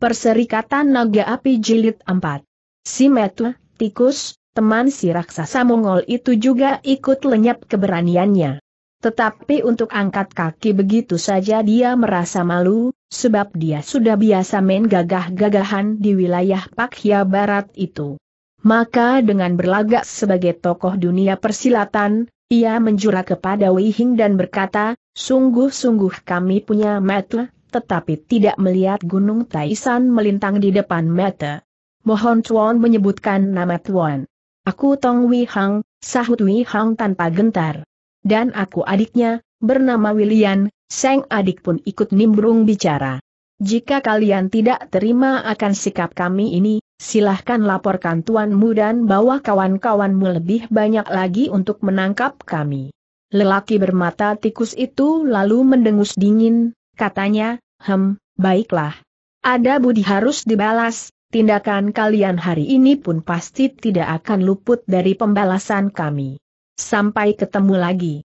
Perserikatan Naga Api Jilid 4. Si Metu, tikus, teman si raksasa Mongol itu juga ikut lenyap keberaniannya. Tetapi untuk angkat kaki begitu saja dia merasa malu, sebab dia sudah biasa main gagah-gagahan di wilayah Pakhya Barat itu. Maka dengan berlagak sebagai tokoh dunia persilatan, ia menjura kepada Wei Hing dan berkata, Sungguh-sungguh kami punya Metu, tetapi tidak melihat Gunung Taisan melintang di depan mata. Mohon Tuan menyebutkan nama Tuan. Aku Tong Wei Hang, sahut Wei Hang tanpa gentar. Dan aku adiknya, bernama William, Seng adik pun ikut nimbrung bicara. Jika kalian tidak terima akan sikap kami ini, silahkan laporkan tuanmu dan bawa kawan-kawanmu lebih banyak lagi untuk menangkap kami. Lelaki bermata tikus itu lalu mendengus dingin, katanya, Hem, baiklah. Ada budi harus dibalas, tindakan kalian hari ini pun pasti tidak akan luput dari pembalasan kami. Sampai ketemu lagi.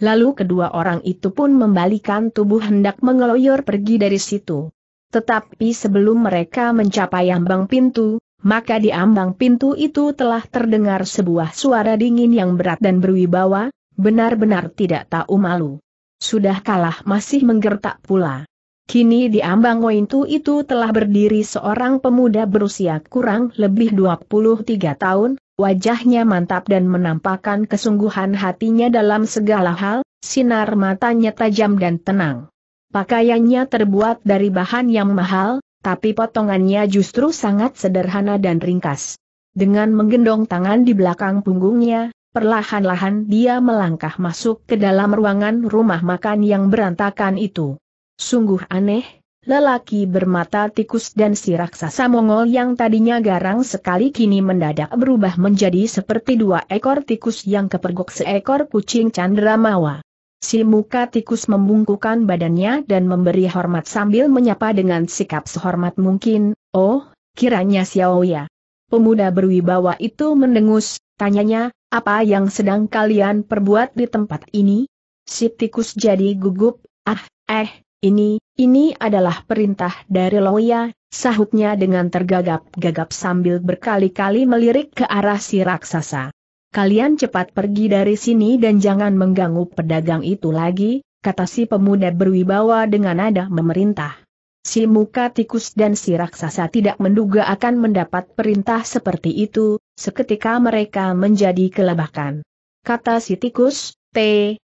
Lalu kedua orang itu pun membalikan tubuh hendak mengeloyor pergi dari situ. Tetapi sebelum mereka mencapai ambang pintu, maka di ambang pintu itu telah terdengar sebuah suara dingin yang berat dan berwibawa, benar-benar tidak tahu malu. Sudah kalah masih menggertak pula. Kini di ambang Wintu itu telah berdiri seorang pemuda berusia kurang lebih 23 tahun, wajahnya mantap dan menampakkan kesungguhan hatinya dalam segala hal, sinar matanya tajam dan tenang. Pakaiannya terbuat dari bahan yang mahal, tapi potongannya justru sangat sederhana dan ringkas. Dengan menggendong tangan di belakang punggungnya, perlahan-lahan dia melangkah masuk ke dalam ruangan rumah makan yang berantakan itu. Sungguh aneh, lelaki bermata tikus dan si raksasa Mongol yang tadinya garang sekali kini mendadak berubah menjadi seperti dua ekor tikus yang kepergok seekor kucing candramawa. Si muka tikus membungkukan badannya dan memberi hormat sambil menyapa dengan sikap sehormat mungkin, oh, kiranya Xiaoya. Pemuda berwibawa itu mendengus, tanyanya, apa yang sedang kalian perbuat di tempat ini? Si tikus jadi gugup, ah, eh, ini, ini adalah perintah dari Loya, sahutnya dengan tergagap-gagap sambil berkali-kali melirik ke arah si raksasa. Kalian cepat pergi dari sini dan jangan mengganggu pedagang itu lagi, kata si pemuda berwibawa dengan nada memerintah. Si muka tikus dan si raksasa tidak menduga akan mendapat perintah seperti itu, seketika mereka menjadi kelebakan. Kata si tikus, T,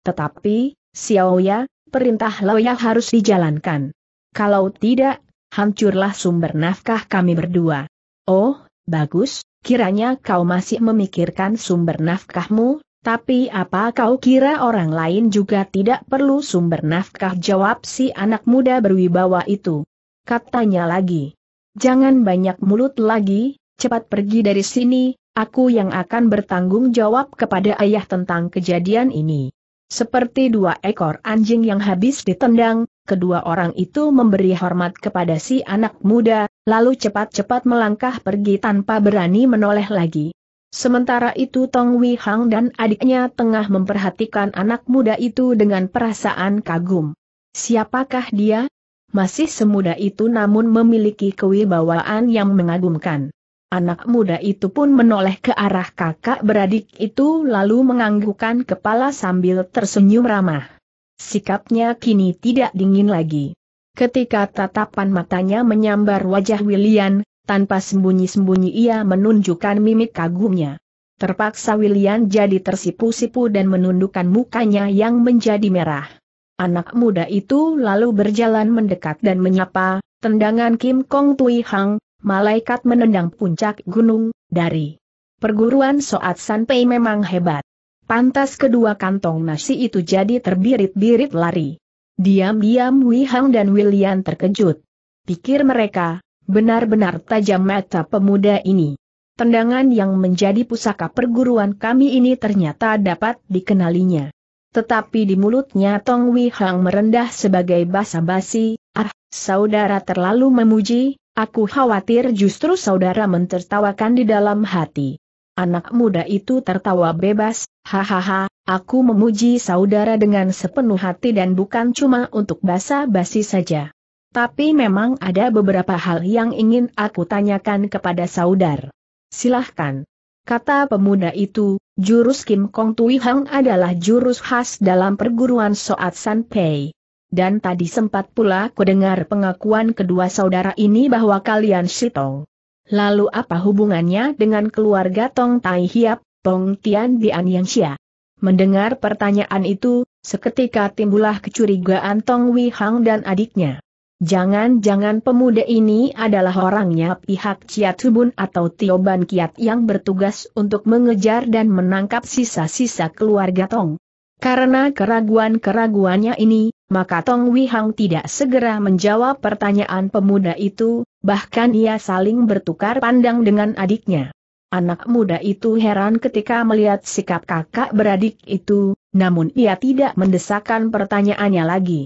tetapi, Xiaoya, perintah Loya harus dijalankan. Kalau tidak, hancurlah sumber nafkah kami berdua. Oh, bagus, kiranya kau masih memikirkan sumber nafkahmu, tapi apa kau kira orang lain juga tidak perlu sumber nafkah jawab si anak muda berwibawa itu. Katanya lagi. Jangan banyak mulut lagi, cepat pergi dari sini, aku yang akan bertanggung jawab kepada ayah tentang kejadian ini. Seperti dua ekor anjing yang habis ditendang, kedua orang itu memberi hormat kepada si anak muda, lalu cepat-cepat melangkah pergi tanpa berani menoleh lagi. Sementara itu Tong Wei Hang dan adiknya tengah memperhatikan anak muda itu dengan perasaan kagum. Siapakah dia? Masih semuda itu namun memiliki kewibawaan yang mengagumkan. Anak muda itu pun menoleh ke arah kakak beradik itu lalu menganggukkan kepala sambil tersenyum ramah. Sikapnya kini tidak dingin lagi. Ketika tatapan matanya menyambar wajah William, tanpa sembunyi-sembunyi ia menunjukkan mimik kagumnya. Terpaksa William jadi tersipu-sipu dan menundukkan mukanya yang menjadi merah. Anak muda itu lalu berjalan mendekat dan menyapa, tendangan Kim Kong Tui Hang, malaikat menendang puncak gunung, dari perguruan Soat Sanpei memang hebat. Pantas kedua kantong nasi itu jadi terbirit-birit lari. Diam-diam Wihang dan William terkejut. Pikir mereka, benar-benar tajam mata pemuda ini. Tendangan yang menjadi pusaka perguruan kami ini ternyata dapat dikenalinya. Tetapi di mulutnya Tong Wihang merendah sebagai basa-basi, ah, saudara terlalu memuji, Aku khawatir justru saudara mentertawakan di dalam hati. Anak muda itu tertawa bebas, hahaha, aku memuji saudara dengan sepenuh hati dan bukan cuma untuk basa-basi saja. Tapi memang ada beberapa hal yang ingin aku tanyakan kepada saudara. Silahkan. Kata pemuda itu, jurus Kim Kong Tui Hang adalah jurus khas dalam perguruan Soat San Pei dan tadi sempat pula kudengar pengakuan kedua saudara ini bahwa kalian Sitong. Lalu apa hubungannya dengan keluarga Tong Tai Hiap, Tong Tian Bian Yang Xia? Mendengar pertanyaan itu, seketika timbulah kecurigaan Tong Wei Hang dan adiknya. Jangan-jangan pemuda ini adalah orangnya pihak Ciatubun atau Tio Tioban Kiat yang bertugas untuk mengejar dan menangkap sisa-sisa keluarga Tong. Karena keraguan-keraguannya ini, maka Tong Wihang tidak segera menjawab pertanyaan pemuda itu, bahkan ia saling bertukar pandang dengan adiknya. Anak muda itu heran ketika melihat sikap kakak beradik itu, namun ia tidak mendesakkan pertanyaannya lagi.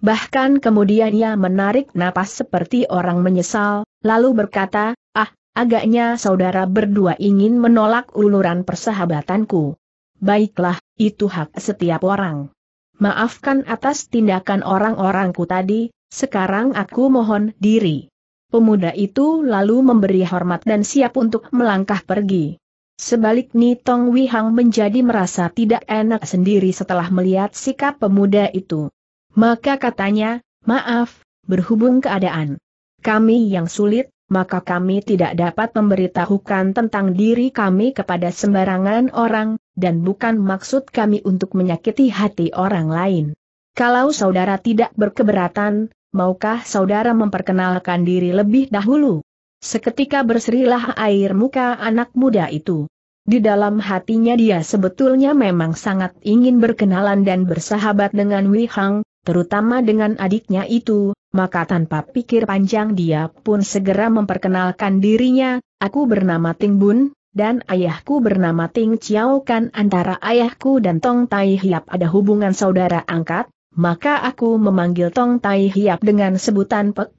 Bahkan kemudian ia menarik napas seperti orang menyesal, lalu berkata, ah, agaknya saudara berdua ingin menolak uluran persahabatanku. Baiklah, itu hak setiap orang maafkan atas tindakan orang-orangku tadi, sekarang aku mohon diri. Pemuda itu lalu memberi hormat dan siap untuk melangkah pergi. Sebalik Tong Wihang menjadi merasa tidak enak sendiri setelah melihat sikap pemuda itu. Maka katanya, maaf, berhubung keadaan kami yang sulit, maka kami tidak dapat memberitahukan tentang diri kami kepada sembarangan orang, dan bukan maksud kami untuk menyakiti hati orang lain. Kalau saudara tidak berkeberatan, maukah saudara memperkenalkan diri lebih dahulu? Seketika berserilah air muka anak muda itu. Di dalam hatinya dia sebetulnya memang sangat ingin berkenalan dan bersahabat dengan Wei Hang, terutama dengan adiknya itu, maka tanpa pikir panjang dia pun segera memperkenalkan dirinya, aku bernama Ting Bun, dan ayahku bernama Ting Chiao kan antara ayahku dan Tong Tai Hiap ada hubungan saudara angkat, maka aku memanggil Tong Tai Hiap dengan sebutan Pek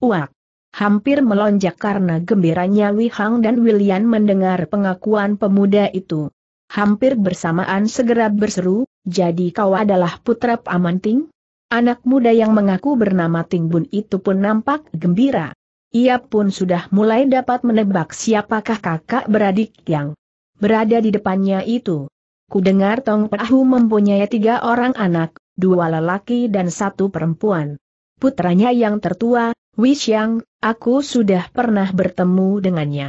Uak. Hampir melonjak karena gembiranya Wei Hang dan William mendengar pengakuan pemuda itu. Hampir bersamaan segera berseru, jadi kau adalah putra Paman Ting? Anak muda yang mengaku bernama Ting Bun itu pun nampak gembira. Ia pun sudah mulai dapat menebak siapakah kakak beradik yang berada di depannya itu. Kudengar Tong Pahu mempunyai tiga orang anak, dua lelaki dan satu perempuan. Putranya yang tertua, Wishang, aku sudah pernah bertemu dengannya.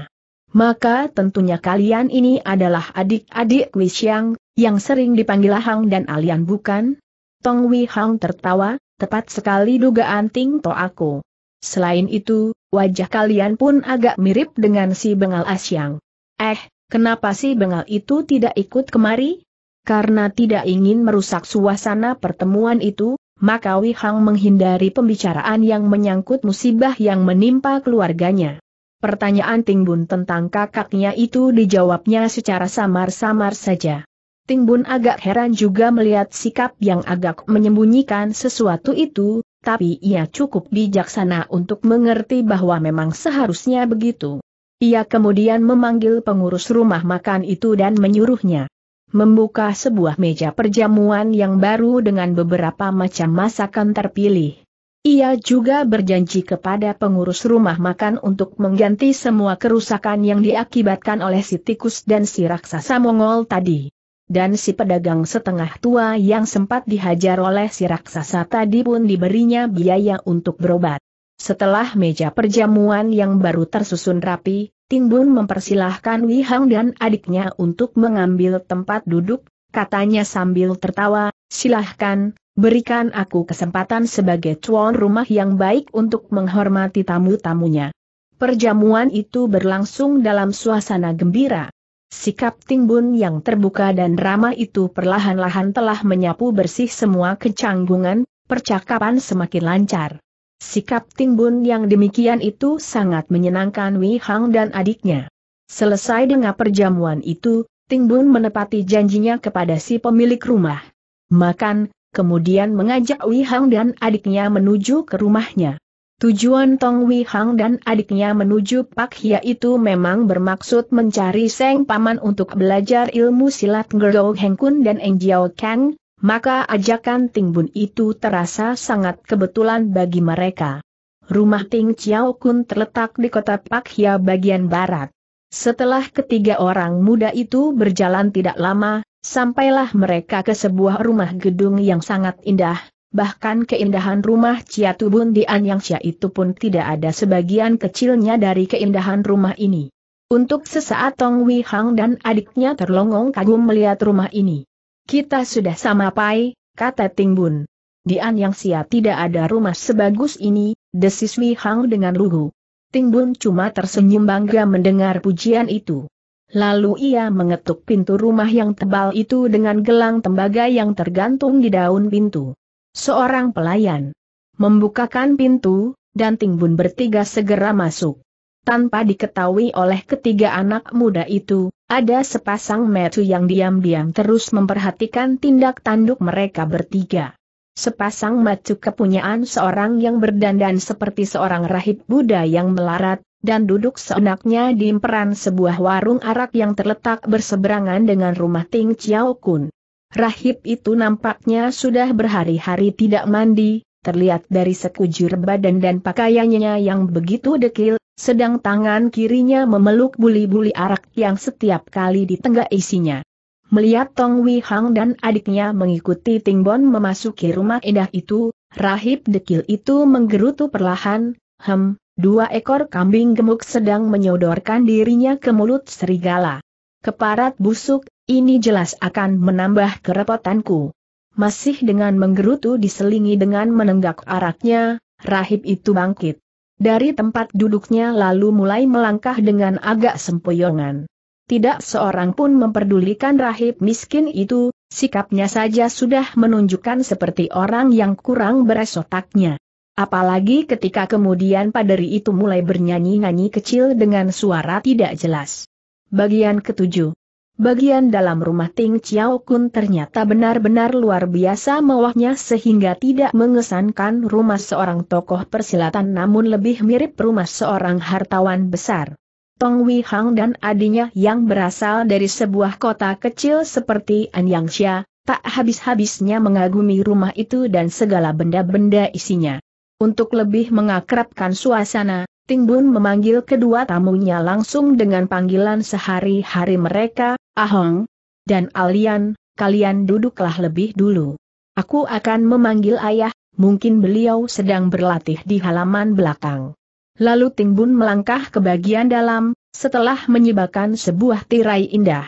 Maka tentunya kalian ini adalah adik-adik Wishang, yang sering dipanggil Hang dan Alian bukan? Tong Hang tertawa, tepat sekali dugaan Ting To aku. Selain itu, wajah kalian pun agak mirip dengan si Bengal Asyang. Eh, kenapa si Bengal itu tidak ikut kemari? Karena tidak ingin merusak suasana pertemuan itu, maka hang menghindari pembicaraan yang menyangkut musibah yang menimpa keluarganya. Pertanyaan Ting Bun tentang kakaknya itu dijawabnya secara samar-samar saja. Ting Bun agak heran juga melihat sikap yang agak menyembunyikan sesuatu itu, tapi ia cukup bijaksana untuk mengerti bahwa memang seharusnya begitu. Ia kemudian memanggil pengurus rumah makan itu dan menyuruhnya membuka sebuah meja perjamuan yang baru dengan beberapa macam masakan terpilih. Ia juga berjanji kepada pengurus rumah makan untuk mengganti semua kerusakan yang diakibatkan oleh si tikus dan si raksasa Mongol tadi dan si pedagang setengah tua yang sempat dihajar oleh si raksasa tadi pun diberinya biaya untuk berobat. Setelah meja perjamuan yang baru tersusun rapi, Timbun mempersilahkan Wihang dan adiknya untuk mengambil tempat duduk, katanya sambil tertawa, silahkan, berikan aku kesempatan sebagai tuan rumah yang baik untuk menghormati tamu-tamunya. Perjamuan itu berlangsung dalam suasana gembira. Sikap Tingbun yang terbuka dan ramah itu perlahan-lahan telah menyapu bersih semua kecanggungan, percakapan semakin lancar. Sikap Tingbun yang demikian itu sangat menyenangkan Wei Hang dan adiknya. Selesai dengan perjamuan itu, Tingbun menepati janjinya kepada si pemilik rumah. Makan, kemudian mengajak Wei Hang dan adiknya menuju ke rumahnya. Tujuan Tong Wei Hang dan adiknya menuju Pak Hia itu memang bermaksud mencari Seng Paman untuk belajar ilmu silat Gerou Heng Kun dan Eng Jiao Kang, maka ajakan Ting Bun itu terasa sangat kebetulan bagi mereka. Rumah Ting Chiao Kun terletak di kota Pak Hia bagian barat. Setelah ketiga orang muda itu berjalan tidak lama, sampailah mereka ke sebuah rumah gedung yang sangat indah, bahkan keindahan rumah Tubun di Anyangsha itu pun tidak ada sebagian kecilnya dari keindahan rumah ini. Untuk sesaat Tong Wei Hang dan adiknya terlongong kagum melihat rumah ini. Kita sudah sama pai, kata Ting Bun. Di Anyangsha tidak ada rumah sebagus ini, desis Wei Hang dengan lugu. Ting Bun cuma tersenyum bangga mendengar pujian itu. Lalu ia mengetuk pintu rumah yang tebal itu dengan gelang tembaga yang tergantung di daun pintu. Seorang pelayan membukakan pintu, dan Tingbun bertiga segera masuk. Tanpa diketahui oleh ketiga anak muda itu, ada sepasang metu yang diam-diam terus memperhatikan tindak tanduk mereka bertiga. Sepasang metu kepunyaan seorang yang berdandan seperti seorang rahib Buddha yang melarat, dan duduk seenaknya di imperan sebuah warung arak yang terletak berseberangan dengan rumah Ting Chiao Kun. Rahib itu nampaknya sudah berhari-hari tidak mandi, terlihat dari sekujur badan dan pakaiannya yang begitu dekil, sedang tangan kirinya memeluk buli-buli arak yang setiap kali ditenggak isinya. Melihat Tong Wei Hang dan adiknya mengikuti Tingbon memasuki rumah indah itu, rahib dekil itu menggerutu perlahan, hem, dua ekor kambing gemuk sedang menyodorkan dirinya ke mulut serigala. Keparat busuk, ini jelas akan menambah kerepotanku. Masih dengan menggerutu diselingi dengan menenggak araknya, rahib itu bangkit. Dari tempat duduknya lalu mulai melangkah dengan agak sempoyongan. Tidak seorang pun memperdulikan rahib miskin itu, sikapnya saja sudah menunjukkan seperti orang yang kurang beresotaknya. Apalagi ketika kemudian paderi itu mulai bernyanyi-nyanyi kecil dengan suara tidak jelas. Bagian ketujuh. Bagian dalam rumah Ting Chiao Kun ternyata benar-benar luar biasa mewahnya sehingga tidak mengesankan rumah seorang tokoh persilatan namun lebih mirip rumah seorang hartawan besar. Tong Wei Hang dan adiknya yang berasal dari sebuah kota kecil seperti Anyangxia tak habis-habisnya mengagumi rumah itu dan segala benda-benda isinya. Untuk lebih mengakrabkan suasana, Ting Bun memanggil kedua tamunya langsung dengan panggilan sehari-hari mereka, Ahong dan Alian, kalian duduklah lebih dulu. Aku akan memanggil ayah, mungkin beliau sedang berlatih di halaman belakang. Lalu Ting Bun melangkah ke bagian dalam, setelah menyebabkan sebuah tirai indah.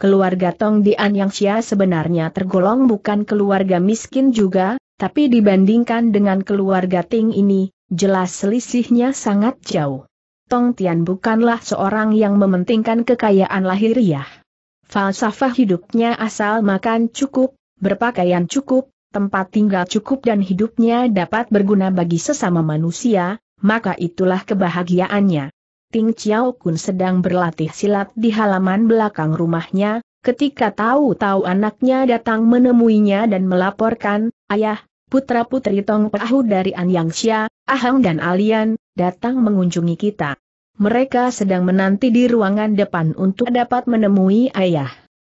Keluarga Tong Dian Yang Xia sebenarnya tergolong bukan keluarga miskin juga, tapi dibandingkan dengan keluarga Ting ini, jelas selisihnya sangat jauh. Tong Tian bukanlah seorang yang mementingkan kekayaan lahiriah. Falsafah hidupnya asal makan cukup, berpakaian cukup, tempat tinggal cukup dan hidupnya dapat berguna bagi sesama manusia, maka itulah kebahagiaannya. Ting Chiao Kun sedang berlatih silat di halaman belakang rumahnya, ketika tahu-tahu anaknya datang menemuinya dan melaporkan, Ayah, putra-putri Tong Pahu dari Anyangsha, Ahang dan Alian, datang mengunjungi kita. Mereka sedang menanti di ruangan depan untuk dapat menemui ayah.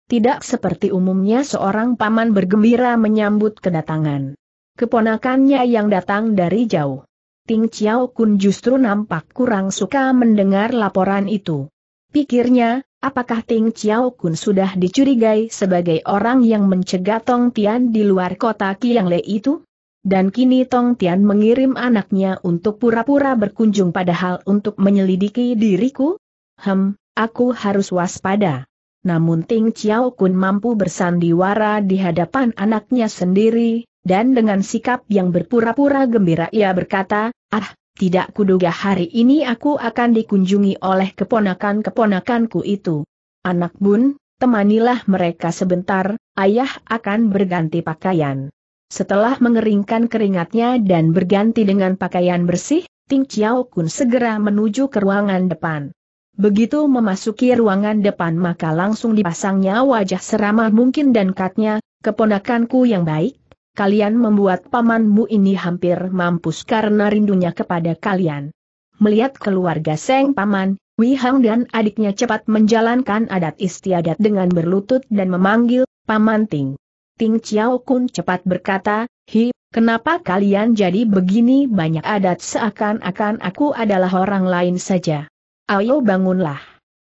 Tidak seperti umumnya seorang paman bergembira menyambut kedatangan. Keponakannya yang datang dari jauh. Ting Chiao Kun justru nampak kurang suka mendengar laporan itu. Pikirnya, Apakah Ting Chiao Kun sudah dicurigai sebagai orang yang mencegah Tong Tian di luar kota Kiang Le itu? Dan kini Tong Tian mengirim anaknya untuk pura-pura berkunjung padahal untuk menyelidiki diriku? Hem, aku harus waspada. Namun Ting Chiao Kun mampu bersandiwara di hadapan anaknya sendiri, dan dengan sikap yang berpura-pura gembira ia berkata, Ah, tidak kuduga hari ini aku akan dikunjungi oleh keponakan-keponakanku itu. Anak bun, temanilah mereka sebentar, ayah akan berganti pakaian. Setelah mengeringkan keringatnya dan berganti dengan pakaian bersih, Ting Chiao Kun segera menuju ke ruangan depan. Begitu memasuki ruangan depan maka langsung dipasangnya wajah seramah mungkin dan katnya, keponakanku yang baik, kalian membuat pamanmu ini hampir mampus karena rindunya kepada kalian. Melihat keluarga Seng Paman, Wei Hang dan adiknya cepat menjalankan adat istiadat dengan berlutut dan memanggil, Paman Ting. Ting Chiao Kun cepat berkata, Hi, kenapa kalian jadi begini banyak adat seakan-akan aku adalah orang lain saja. Ayo bangunlah.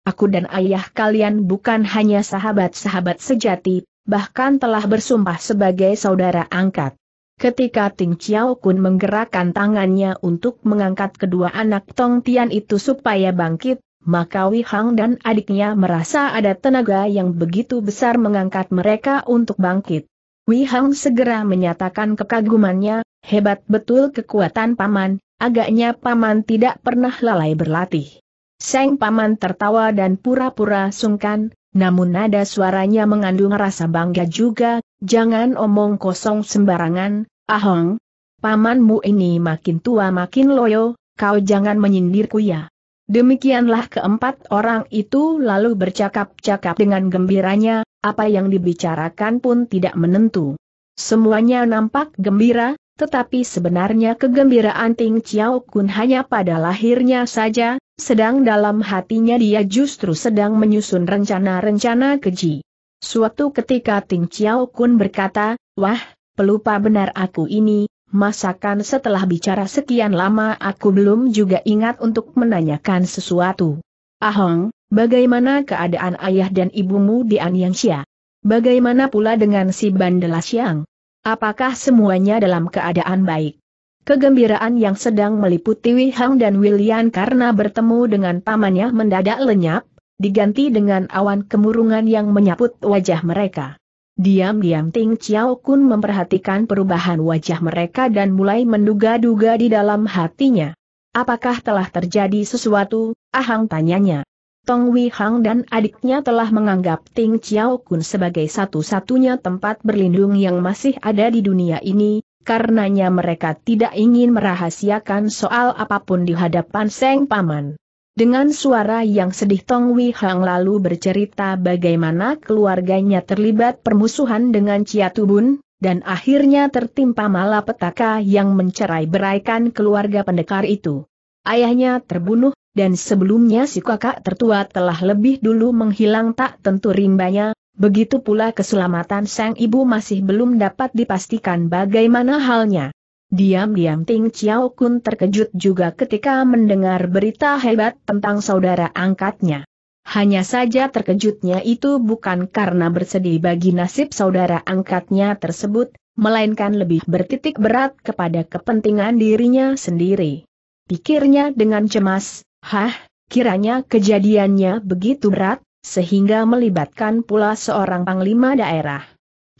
Aku dan ayah kalian bukan hanya sahabat-sahabat sejati, bahkan telah bersumpah sebagai saudara angkat. Ketika Ting Chiao Kun menggerakkan tangannya untuk mengangkat kedua anak Tong Tian itu supaya bangkit, maka Wei Hang dan adiknya merasa ada tenaga yang begitu besar mengangkat mereka untuk bangkit. Wei Hang segera menyatakan kekagumannya, hebat betul kekuatan paman, agaknya paman tidak pernah lalai berlatih. Seng paman tertawa dan pura-pura sungkan, namun nada suaranya mengandung rasa bangga juga, jangan omong kosong sembarangan, Ahong. Pamanmu ini makin tua makin loyo, kau jangan menyindirku ya. Demikianlah keempat orang itu lalu bercakap-cakap dengan gembiranya, apa yang dibicarakan pun tidak menentu. Semuanya nampak gembira, tetapi sebenarnya kegembiraan Ting Chiao Kun hanya pada lahirnya saja, sedang dalam hatinya dia justru sedang menyusun rencana-rencana keji. Suatu ketika Ting Chiao Kun berkata, Wah, pelupa benar aku ini, masakan setelah bicara sekian lama aku belum juga ingat untuk menanyakan sesuatu. Ahong, bagaimana keadaan ayah dan ibumu di Anyangxia? Bagaimana pula dengan si Bandela Siang? Apakah semuanya dalam keadaan baik? Kegembiraan yang sedang meliputi Wei dan William karena bertemu dengan pamannya mendadak lenyap, diganti dengan awan kemurungan yang menyaput wajah mereka. Diam-diam Ting Chiao Kun memperhatikan perubahan wajah mereka dan mulai menduga-duga di dalam hatinya. Apakah telah terjadi sesuatu? Ahang tanyanya. Tong Wei Hang dan adiknya telah menganggap Ting Chiao Kun sebagai satu-satunya tempat berlindung yang masih ada di dunia ini, karenanya mereka tidak ingin merahasiakan soal apapun di hadapan Seng Paman. Dengan suara yang sedih Tong Wei Hang lalu bercerita bagaimana keluarganya terlibat permusuhan dengan Chia Tubun, dan akhirnya tertimpa malapetaka yang mencerai beraikan keluarga pendekar itu. Ayahnya terbunuh, dan sebelumnya si kakak tertua telah lebih dulu menghilang tak tentu rimbanya, begitu pula keselamatan sang ibu masih belum dapat dipastikan bagaimana halnya. Diam-diam Ting Chiao Kun terkejut juga ketika mendengar berita hebat tentang saudara angkatnya. Hanya saja terkejutnya itu bukan karena bersedih bagi nasib saudara angkatnya tersebut, melainkan lebih bertitik berat kepada kepentingan dirinya sendiri pikirnya dengan cemas, Hah, kiranya kejadiannya begitu berat, sehingga melibatkan pula seorang panglima daerah.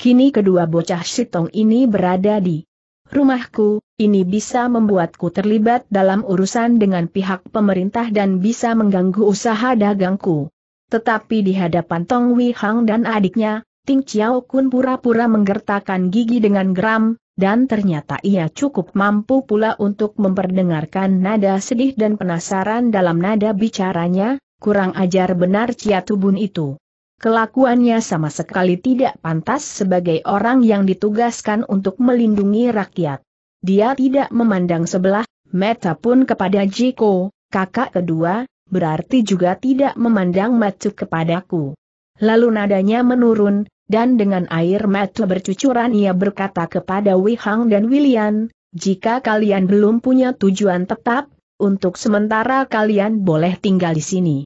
Kini kedua bocah sitong ini berada di rumahku, ini bisa membuatku terlibat dalam urusan dengan pihak pemerintah dan bisa mengganggu usaha dagangku. Tetapi di hadapan Tong Wei Hang dan adiknya, Ting Chiao Kun pura-pura menggertakkan gigi dengan geram, dan ternyata ia cukup mampu pula untuk memperdengarkan nada sedih dan penasaran dalam nada bicaranya, kurang ajar benar Cia Tubun itu. Kelakuannya sama sekali tidak pantas sebagai orang yang ditugaskan untuk melindungi rakyat. Dia tidak memandang sebelah, Meta pun kepada Jiko, kakak kedua, berarti juga tidak memandang macu kepadaku. Lalu nadanya menurun, dan dengan air mata bercucuran ia berkata kepada Wei Hang dan William, jika kalian belum punya tujuan tetap, untuk sementara kalian boleh tinggal di sini.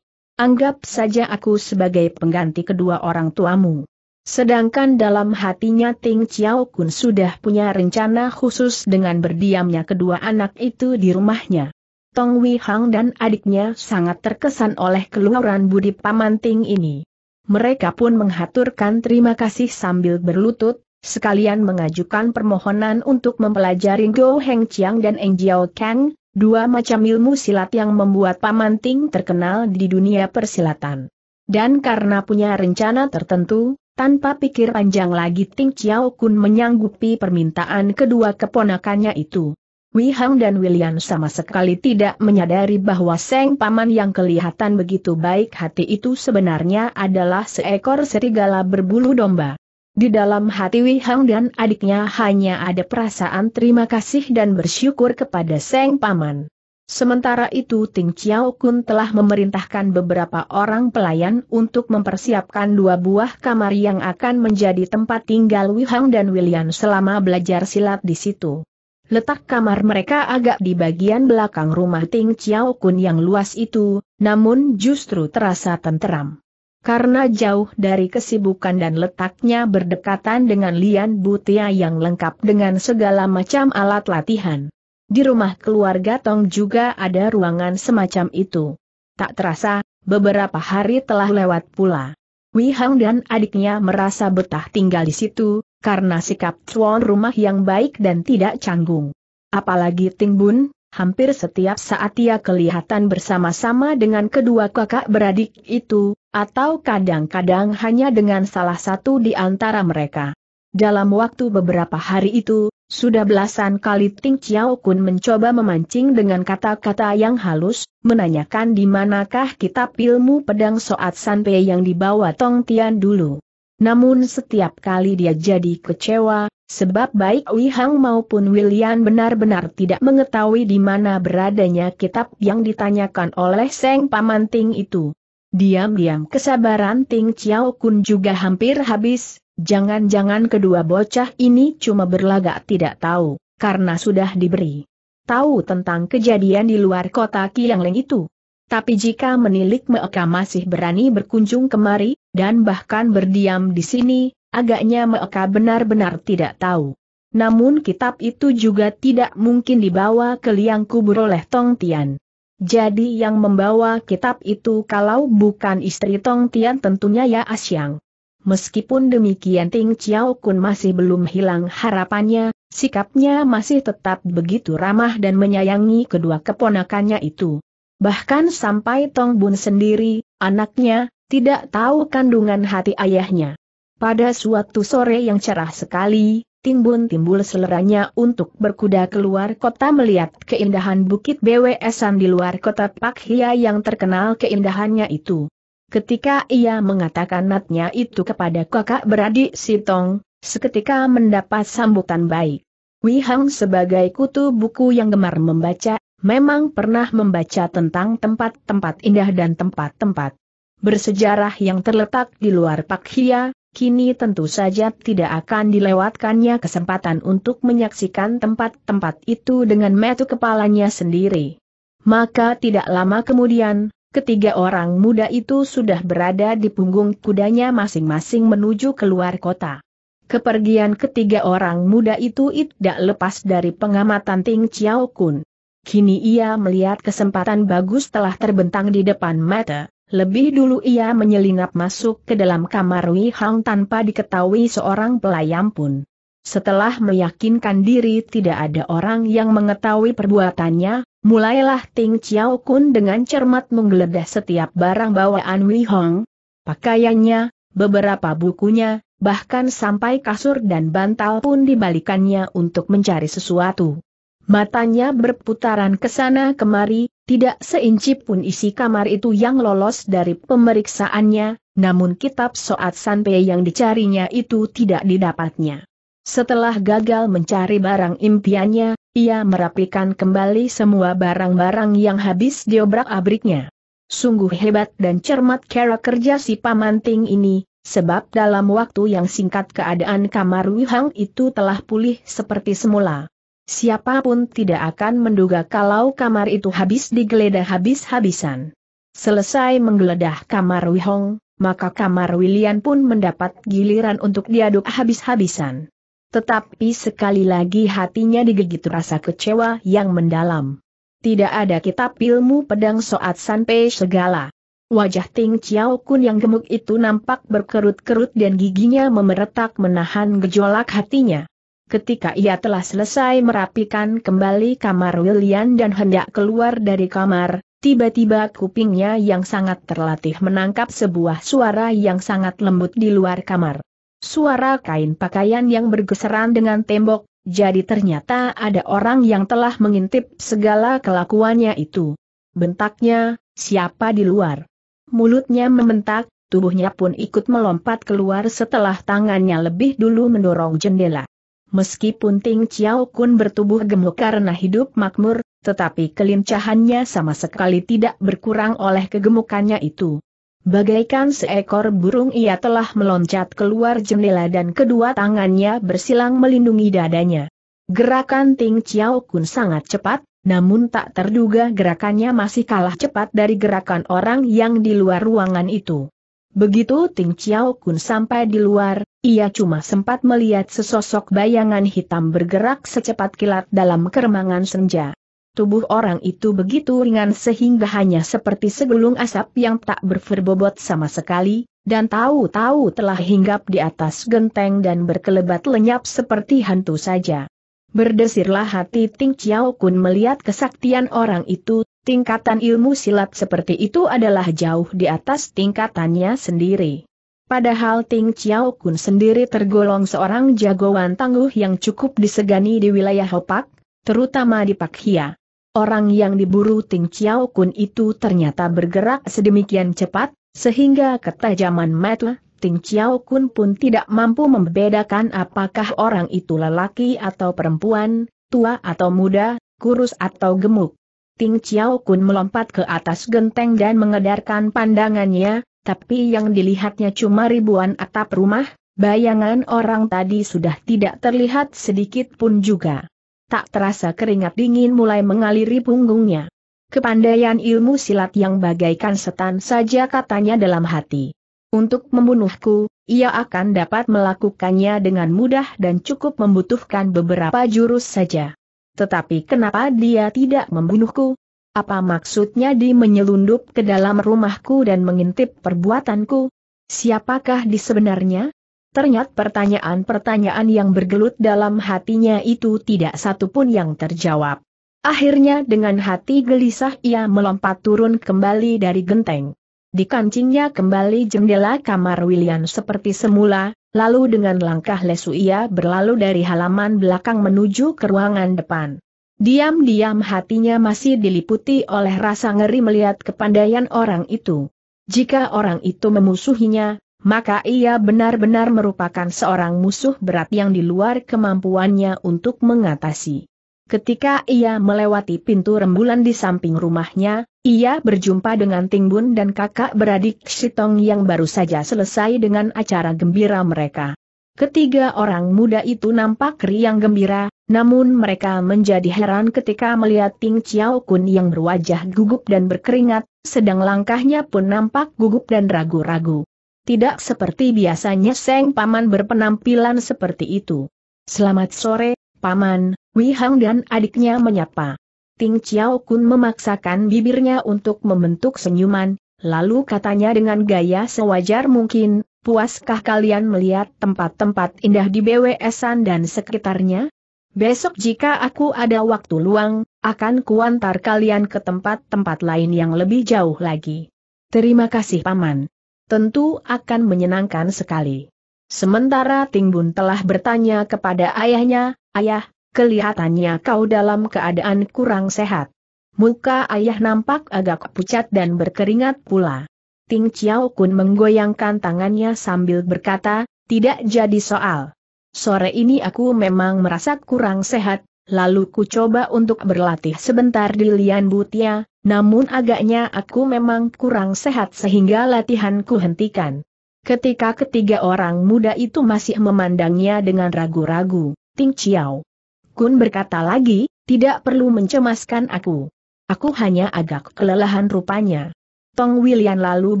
Anggap saja aku sebagai pengganti kedua orang tuamu. Sedangkan dalam hatinya Ting Chiao Kun sudah punya rencana khusus dengan berdiamnya kedua anak itu di rumahnya. Tong Wei Hang dan adiknya sangat terkesan oleh keluaran budi pamanting ini mereka pun menghaturkan terima kasih sambil berlutut, sekalian mengajukan permohonan untuk mempelajari Go Heng Chiang dan Eng Jiao Kang, dua macam ilmu silat yang membuat Paman Ting terkenal di dunia persilatan. Dan karena punya rencana tertentu, tanpa pikir panjang lagi Ting Chiao Kun menyanggupi permintaan kedua keponakannya itu. Wei Hang dan William sama sekali tidak menyadari bahwa Seng Paman yang kelihatan begitu baik hati itu sebenarnya adalah seekor serigala berbulu domba. Di dalam hati Wei Hang dan adiknya hanya ada perasaan terima kasih dan bersyukur kepada Seng Paman. Sementara itu Ting Chiao Kun telah memerintahkan beberapa orang pelayan untuk mempersiapkan dua buah kamar yang akan menjadi tempat tinggal Wei Hang dan William selama belajar silat di situ. Letak kamar mereka agak di bagian belakang rumah Ting Chiao Kun yang luas itu, namun justru terasa tenteram. Karena jauh dari kesibukan dan letaknya berdekatan dengan Lian Butia yang lengkap dengan segala macam alat latihan. Di rumah keluarga Tong juga ada ruangan semacam itu. Tak terasa, beberapa hari telah lewat pula. Wihang dan adiknya merasa betah tinggal di situ, karena sikap tuan rumah yang baik dan tidak canggung. Apalagi Ting Bun, hampir setiap saat ia kelihatan bersama-sama dengan kedua kakak beradik itu, atau kadang-kadang hanya dengan salah satu di antara mereka. Dalam waktu beberapa hari itu, sudah belasan kali Ting Chiao Kun mencoba memancing dengan kata-kata yang halus, menanyakan di manakah kitab ilmu pedang Soat Sanpei yang dibawa Tong Tian dulu. Namun setiap kali dia jadi kecewa, sebab baik Wei Hang maupun William benar-benar tidak mengetahui di mana beradanya kitab yang ditanyakan oleh Seng Paman Ting itu. Diam-diam kesabaran Ting Chiao Kun juga hampir habis, jangan-jangan kedua bocah ini cuma berlagak tidak tahu, karena sudah diberi tahu tentang kejadian di luar kota Leng itu. Tapi jika menilik mereka masih berani berkunjung kemari, dan bahkan berdiam di sini, agaknya mereka benar-benar tidak tahu. Namun kitab itu juga tidak mungkin dibawa ke liang kubur oleh Tong Tian. Jadi yang membawa kitab itu kalau bukan istri Tong Tian tentunya ya Asyang. Meskipun demikian Ting Chiao Kun masih belum hilang harapannya, sikapnya masih tetap begitu ramah dan menyayangi kedua keponakannya itu. Bahkan sampai Tong Bun sendiri, anaknya, tidak tahu kandungan hati ayahnya. Pada suatu sore yang cerah sekali, timbun timbul seleranya untuk berkuda keluar kota melihat keindahan Bukit BWSan di luar kota Pak Hia yang terkenal keindahannya itu. Ketika ia mengatakan natnya itu kepada kakak beradik Sitong, seketika mendapat sambutan baik. Wihang Hang sebagai kutu buku yang gemar membaca, memang pernah membaca tentang tempat-tempat indah dan tempat-tempat bersejarah yang terletak di luar Pak Hia, kini tentu saja tidak akan dilewatkannya kesempatan untuk menyaksikan tempat-tempat itu dengan metu kepalanya sendiri. Maka tidak lama kemudian, ketiga orang muda itu sudah berada di punggung kudanya masing-masing menuju keluar kota. Kepergian ketiga orang muda itu tidak lepas dari pengamatan Ting Chiao Kun. Kini ia melihat kesempatan bagus telah terbentang di depan mata. Lebih dulu ia menyelinap masuk ke dalam kamar Wei Hang tanpa diketahui seorang pelayan pun. Setelah meyakinkan diri tidak ada orang yang mengetahui perbuatannya, mulailah Ting Chiao Kun dengan cermat menggeledah setiap barang bawaan Wei Hong, pakaiannya, beberapa bukunya, bahkan sampai kasur dan bantal pun dibalikannya untuk mencari sesuatu. Matanya berputaran ke sana kemari, tidak seinci pun isi kamar itu yang lolos dari pemeriksaannya, namun kitab Soat Sanpei yang dicarinya itu tidak didapatnya. Setelah gagal mencari barang impiannya, ia merapikan kembali semua barang-barang yang habis diobrak-abriknya. Sungguh hebat dan cermat cara kerja si pamanting ini, sebab dalam waktu yang singkat keadaan kamar Wihang itu telah pulih seperti semula. Siapapun tidak akan menduga kalau kamar itu habis digeledah habis-habisan. Selesai menggeledah kamar Wihong, maka kamar William pun mendapat giliran untuk diaduk habis-habisan. Tetapi sekali lagi hatinya digigit rasa kecewa yang mendalam. Tidak ada kitab ilmu pedang soat sampai segala. Wajah Ting Chiao Kun yang gemuk itu nampak berkerut-kerut dan giginya memeretak menahan gejolak hatinya. Ketika ia telah selesai merapikan kembali kamar William dan hendak keluar dari kamar, tiba-tiba kupingnya yang sangat terlatih menangkap sebuah suara yang sangat lembut di luar kamar. Suara kain pakaian yang bergeseran dengan tembok, jadi ternyata ada orang yang telah mengintip segala kelakuannya itu. Bentaknya, siapa di luar? Mulutnya membentak, tubuhnya pun ikut melompat keluar setelah tangannya lebih dulu mendorong jendela. Meskipun Ting Chiao Kun bertubuh gemuk karena hidup makmur, tetapi kelincahannya sama sekali tidak berkurang oleh kegemukannya itu. Bagaikan seekor burung ia telah meloncat keluar jendela dan kedua tangannya bersilang melindungi dadanya. Gerakan Ting Chiao Kun sangat cepat, namun tak terduga gerakannya masih kalah cepat dari gerakan orang yang di luar ruangan itu. Begitu Ting Chiao Kun sampai di luar, ia cuma sempat melihat sesosok bayangan hitam bergerak secepat kilat dalam keremangan senja. Tubuh orang itu begitu ringan sehingga hanya seperti segulung asap yang tak berferbobot sama sekali, dan tahu-tahu telah hinggap di atas genteng dan berkelebat lenyap seperti hantu saja. Berdesirlah hati Ting Chiao Kun melihat kesaktian orang itu, tingkatan ilmu silat seperti itu adalah jauh di atas tingkatannya sendiri. Padahal Ting Chiao Kun sendiri tergolong seorang jagoan tangguh yang cukup disegani di wilayah Hopak, terutama di Pakhia. Orang yang diburu Ting Chiao Kun itu ternyata bergerak sedemikian cepat, sehingga ketajaman mata Ting Chiao Kun pun tidak mampu membedakan apakah orang itu lelaki atau perempuan, tua atau muda, kurus atau gemuk. Ting Chiao Kun melompat ke atas genteng dan mengedarkan pandangannya, tapi yang dilihatnya cuma ribuan atap rumah, bayangan orang tadi sudah tidak terlihat sedikit pun juga. Tak terasa keringat dingin mulai mengaliri punggungnya. Kepandaian ilmu silat yang bagaikan setan saja katanya dalam hati. Untuk membunuhku, ia akan dapat melakukannya dengan mudah dan cukup membutuhkan beberapa jurus saja. Tetapi kenapa dia tidak membunuhku? Apa maksudnya di menyelundup ke dalam rumahku dan mengintip perbuatanku? Siapakah di sebenarnya? Ternyata pertanyaan-pertanyaan yang bergelut dalam hatinya itu tidak satu pun yang terjawab. Akhirnya dengan hati gelisah ia melompat turun kembali dari genteng. Di kancingnya kembali jendela kamar William seperti semula, lalu dengan langkah lesu ia berlalu dari halaman belakang menuju ke ruangan depan. Diam-diam hatinya masih diliputi oleh rasa ngeri melihat kepandaian orang itu. Jika orang itu memusuhinya, maka ia benar-benar merupakan seorang musuh berat yang di luar kemampuannya untuk mengatasi. Ketika ia melewati pintu rembulan di samping rumahnya, ia berjumpa dengan Ting Bun dan kakak beradik Sitong yang baru saja selesai dengan acara gembira mereka. Ketiga orang muda itu nampak riang gembira, namun mereka menjadi heran ketika melihat Ting Chiao Kun yang berwajah gugup dan berkeringat, sedang langkahnya pun nampak gugup dan ragu-ragu. Tidak seperti biasanya Seng Paman berpenampilan seperti itu. Selamat sore, Paman, Wei Hang dan adiknya menyapa. Ting Chiao Kun memaksakan bibirnya untuk membentuk senyuman, lalu katanya dengan gaya sewajar mungkin, puaskah kalian melihat tempat-tempat indah di BWSan dan sekitarnya? Besok jika aku ada waktu luang, akan kuantar kalian ke tempat-tempat lain yang lebih jauh lagi. Terima kasih Paman. Tentu akan menyenangkan sekali. Sementara Tingbun telah bertanya kepada ayahnya, Ayah, kelihatannya kau dalam keadaan kurang sehat. Muka ayah nampak agak pucat dan berkeringat pula. Ting Chiao Kun menggoyangkan tangannya sambil berkata, tidak jadi soal. Sore ini aku memang merasa kurang sehat, lalu ku coba untuk berlatih sebentar di Lian Butia, namun agaknya aku memang kurang sehat sehingga latihanku hentikan. Ketika ketiga orang muda itu masih memandangnya dengan ragu-ragu, Ting Chiao Kun berkata lagi, tidak perlu mencemaskan aku. Aku hanya agak kelelahan rupanya. Tong William lalu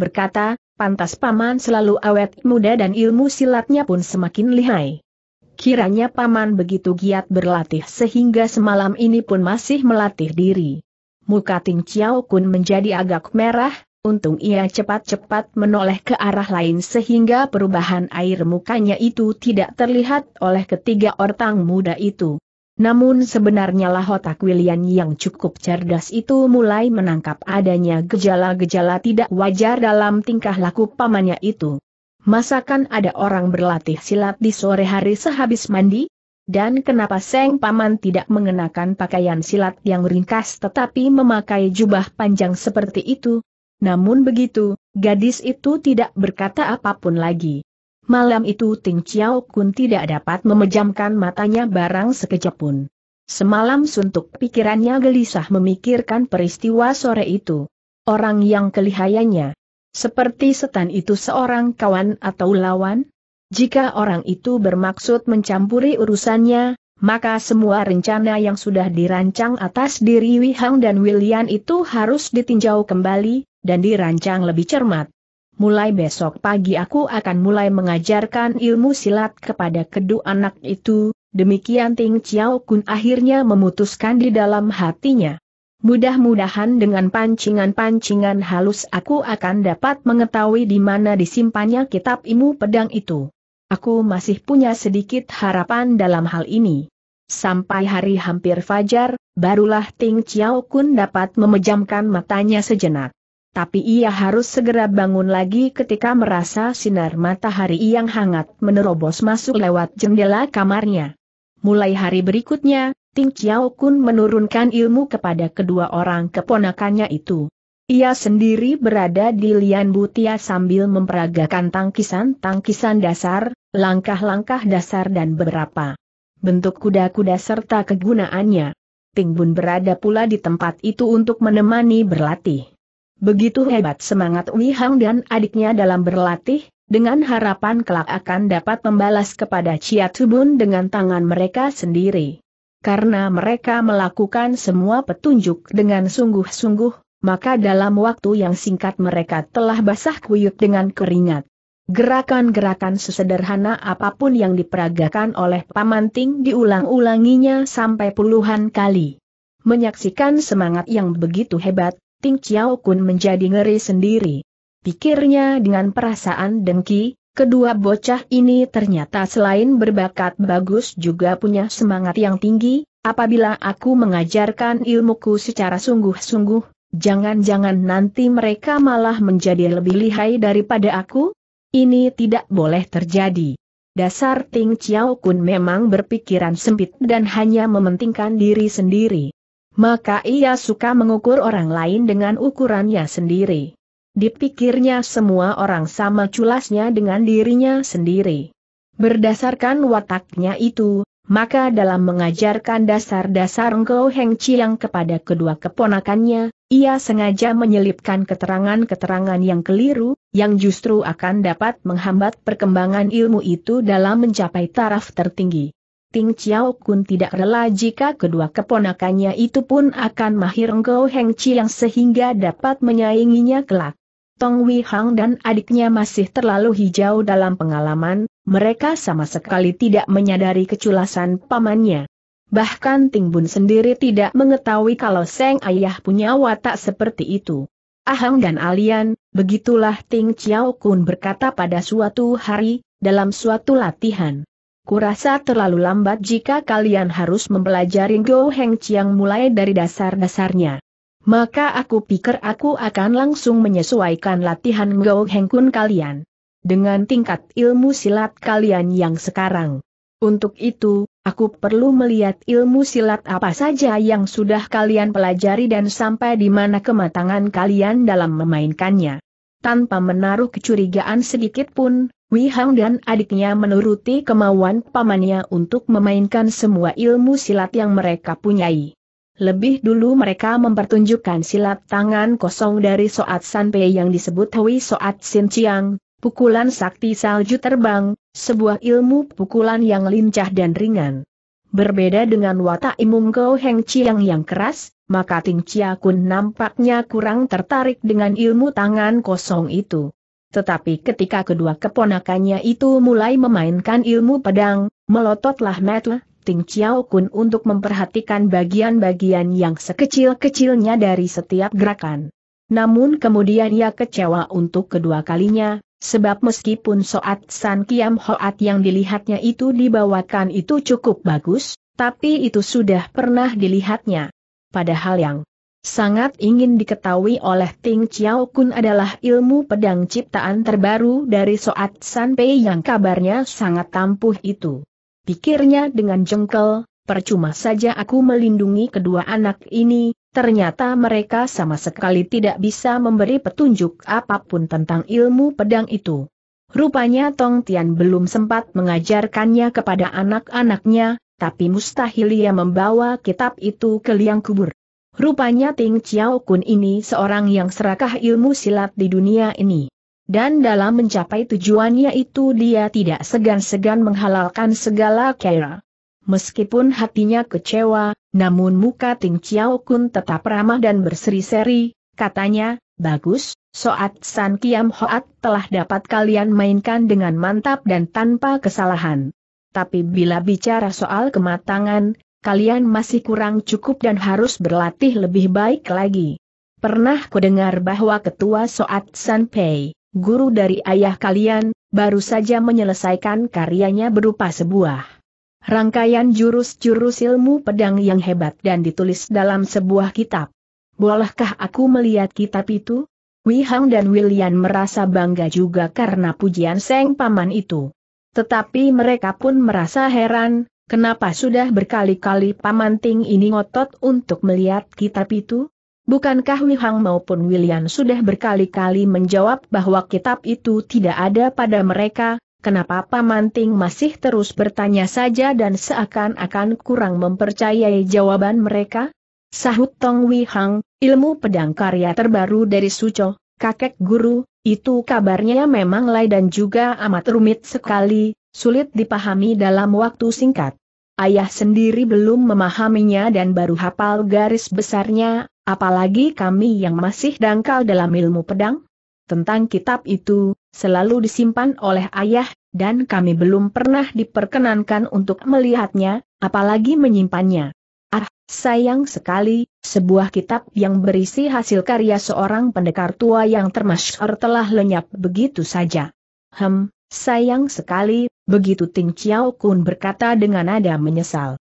berkata, pantas paman selalu awet muda dan ilmu silatnya pun semakin lihai. Kiranya paman begitu giat berlatih sehingga semalam ini pun masih melatih diri. Muka Ting Chiao Kun menjadi agak merah, Untung ia cepat-cepat menoleh ke arah lain sehingga perubahan air mukanya itu tidak terlihat oleh ketiga orang muda itu. Namun sebenarnya lah otak William yang cukup cerdas itu mulai menangkap adanya gejala-gejala tidak wajar dalam tingkah laku pamannya itu. Masakan ada orang berlatih silat di sore hari sehabis mandi? Dan kenapa Seng Paman tidak mengenakan pakaian silat yang ringkas tetapi memakai jubah panjang seperti itu? Namun begitu, gadis itu tidak berkata apapun lagi. Malam itu Ting Chiao Kun tidak dapat memejamkan matanya barang sekejap pun. Semalam suntuk pikirannya gelisah memikirkan peristiwa sore itu. Orang yang kelihayanya Seperti setan itu seorang kawan atau lawan? Jika orang itu bermaksud mencampuri urusannya, maka semua rencana yang sudah dirancang atas diri Wihang dan William itu harus ditinjau kembali, dan dirancang lebih cermat. Mulai besok pagi aku akan mulai mengajarkan ilmu silat kepada kedua anak itu, demikian Ting Chiao Kun akhirnya memutuskan di dalam hatinya. Mudah-mudahan dengan pancingan-pancingan halus aku akan dapat mengetahui di mana disimpannya kitab ilmu pedang itu aku masih punya sedikit harapan dalam hal ini. Sampai hari hampir fajar, barulah Ting Chiao Kun dapat memejamkan matanya sejenak. Tapi ia harus segera bangun lagi ketika merasa sinar matahari yang hangat menerobos masuk lewat jendela kamarnya. Mulai hari berikutnya, Ting Chiao Kun menurunkan ilmu kepada kedua orang keponakannya itu. Ia sendiri berada di Lian Butia sambil memperagakan tangkisan-tangkisan dasar, langkah-langkah dasar dan beberapa bentuk kuda-kuda serta kegunaannya. Tingbun berada pula di tempat itu untuk menemani berlatih. Begitu hebat semangat Wei Hang dan adiknya dalam berlatih, dengan harapan kelak akan dapat membalas kepada Chia Tubun dengan tangan mereka sendiri. Karena mereka melakukan semua petunjuk dengan sungguh-sungguh, maka dalam waktu yang singkat mereka telah basah kuyup dengan keringat. Gerakan-gerakan sesederhana apapun yang diperagakan oleh Pamanting diulang-ulanginya sampai puluhan kali. Menyaksikan semangat yang begitu hebat, Ting Chiao Kun menjadi ngeri sendiri. Pikirnya dengan perasaan dengki, kedua bocah ini ternyata selain berbakat bagus juga punya semangat yang tinggi, apabila aku mengajarkan ilmuku secara sungguh-sungguh, jangan-jangan nanti mereka malah menjadi lebih lihai daripada aku? Ini tidak boleh terjadi. Dasar Ting Chiao Kun memang berpikiran sempit dan hanya mementingkan diri sendiri. Maka ia suka mengukur orang lain dengan ukurannya sendiri. Dipikirnya semua orang sama culasnya dengan dirinya sendiri. Berdasarkan wataknya itu, maka dalam mengajarkan dasar-dasar Engkau Heng Chiang kepada kedua keponakannya, ia sengaja menyelipkan keterangan-keterangan yang keliru, yang justru akan dapat menghambat perkembangan ilmu itu dalam mencapai taraf tertinggi. Ting Chiao Kun tidak rela jika kedua keponakannya itu pun akan mahir Ngou Heng yang sehingga dapat menyainginya kelak. Tong Wei Hang dan adiknya masih terlalu hijau dalam pengalaman, mereka sama sekali tidak menyadari keculasan pamannya. Bahkan Ting Bun sendiri tidak mengetahui kalau Seng Ayah punya watak seperti itu. Ahang dan Alian, begitulah Ting Chiao Kun berkata pada suatu hari, dalam suatu latihan. Kurasa terlalu lambat jika kalian harus mempelajari Go Heng Chiang mulai dari dasar-dasarnya. Maka aku pikir aku akan langsung menyesuaikan latihan Go Heng Kun kalian. Dengan tingkat ilmu silat kalian yang sekarang. Untuk itu, aku perlu melihat ilmu silat apa saja yang sudah kalian pelajari dan sampai di mana kematangan kalian dalam memainkannya. Tanpa menaruh kecurigaan sedikit pun, Wei Hang dan adiknya menuruti kemauan pamannya untuk memainkan semua ilmu silat yang mereka punyai. Lebih dulu mereka mempertunjukkan silat tangan kosong dari Soat Sanpei yang disebut Hui Soat Sin Chiang, Pukulan sakti salju terbang, sebuah ilmu pukulan yang lincah dan ringan. Berbeda dengan watak imung Go Heng Chiang yang keras, maka Ting Chia Kun nampaknya kurang tertarik dengan ilmu tangan kosong itu. Tetapi ketika kedua keponakannya itu mulai memainkan ilmu pedang, melototlah Matlah Ting Chiao Kun untuk memperhatikan bagian-bagian yang sekecil-kecilnya dari setiap gerakan. Namun kemudian ia kecewa untuk kedua kalinya, Sebab meskipun Soat San Kiam Hoat yang dilihatnya itu dibawakan itu cukup bagus, tapi itu sudah pernah dilihatnya. Padahal yang sangat ingin diketahui oleh Ting Chiao Kun adalah ilmu pedang ciptaan terbaru dari Soat San Pei yang kabarnya sangat tampuh itu. Pikirnya dengan jengkel, percuma saja aku melindungi kedua anak ini, Ternyata mereka sama sekali tidak bisa memberi petunjuk apapun tentang ilmu pedang itu. Rupanya Tong Tian belum sempat mengajarkannya kepada anak-anaknya, tapi mustahil ia membawa kitab itu ke liang kubur. Rupanya Ting Chiao Kun ini seorang yang serakah ilmu silat di dunia ini. Dan dalam mencapai tujuannya itu dia tidak segan-segan menghalalkan segala kera. Meskipun hatinya kecewa, namun muka Ting Chiao Kun tetap ramah dan berseri-seri, katanya, bagus, Soat San Kiam Hoat telah dapat kalian mainkan dengan mantap dan tanpa kesalahan. Tapi bila bicara soal kematangan, kalian masih kurang cukup dan harus berlatih lebih baik lagi. Pernah kudengar bahwa ketua Soat San Pei, guru dari ayah kalian, baru saja menyelesaikan karyanya berupa sebuah Rangkaian jurus-jurus ilmu pedang yang hebat dan ditulis dalam sebuah kitab. Bolehkah aku melihat kitab itu? Wei Hang dan William merasa bangga juga karena pujian Seng Paman itu. Tetapi mereka pun merasa heran, kenapa sudah berkali-kali Paman Ting ini ngotot untuk melihat kitab itu? Bukankah Wihang maupun William sudah berkali-kali menjawab bahwa kitab itu tidak ada pada mereka, Kenapa Paman Ting masih terus bertanya saja dan seakan-akan kurang mempercayai jawaban mereka? Sahut Tong Wei Hang, ilmu pedang karya terbaru dari Suco, kakek guru, itu kabarnya memang lay dan juga amat rumit sekali, sulit dipahami dalam waktu singkat. Ayah sendiri belum memahaminya dan baru hafal garis besarnya, apalagi kami yang masih dangkal dalam ilmu pedang. Tentang kitab itu, selalu disimpan oleh ayah, dan kami belum pernah diperkenankan untuk melihatnya, apalagi menyimpannya. Ah, sayang sekali, sebuah kitab yang berisi hasil karya seorang pendekar tua yang termasyur telah lenyap begitu saja. Hem, sayang sekali, begitu Ting Chiao Kun berkata dengan nada menyesal.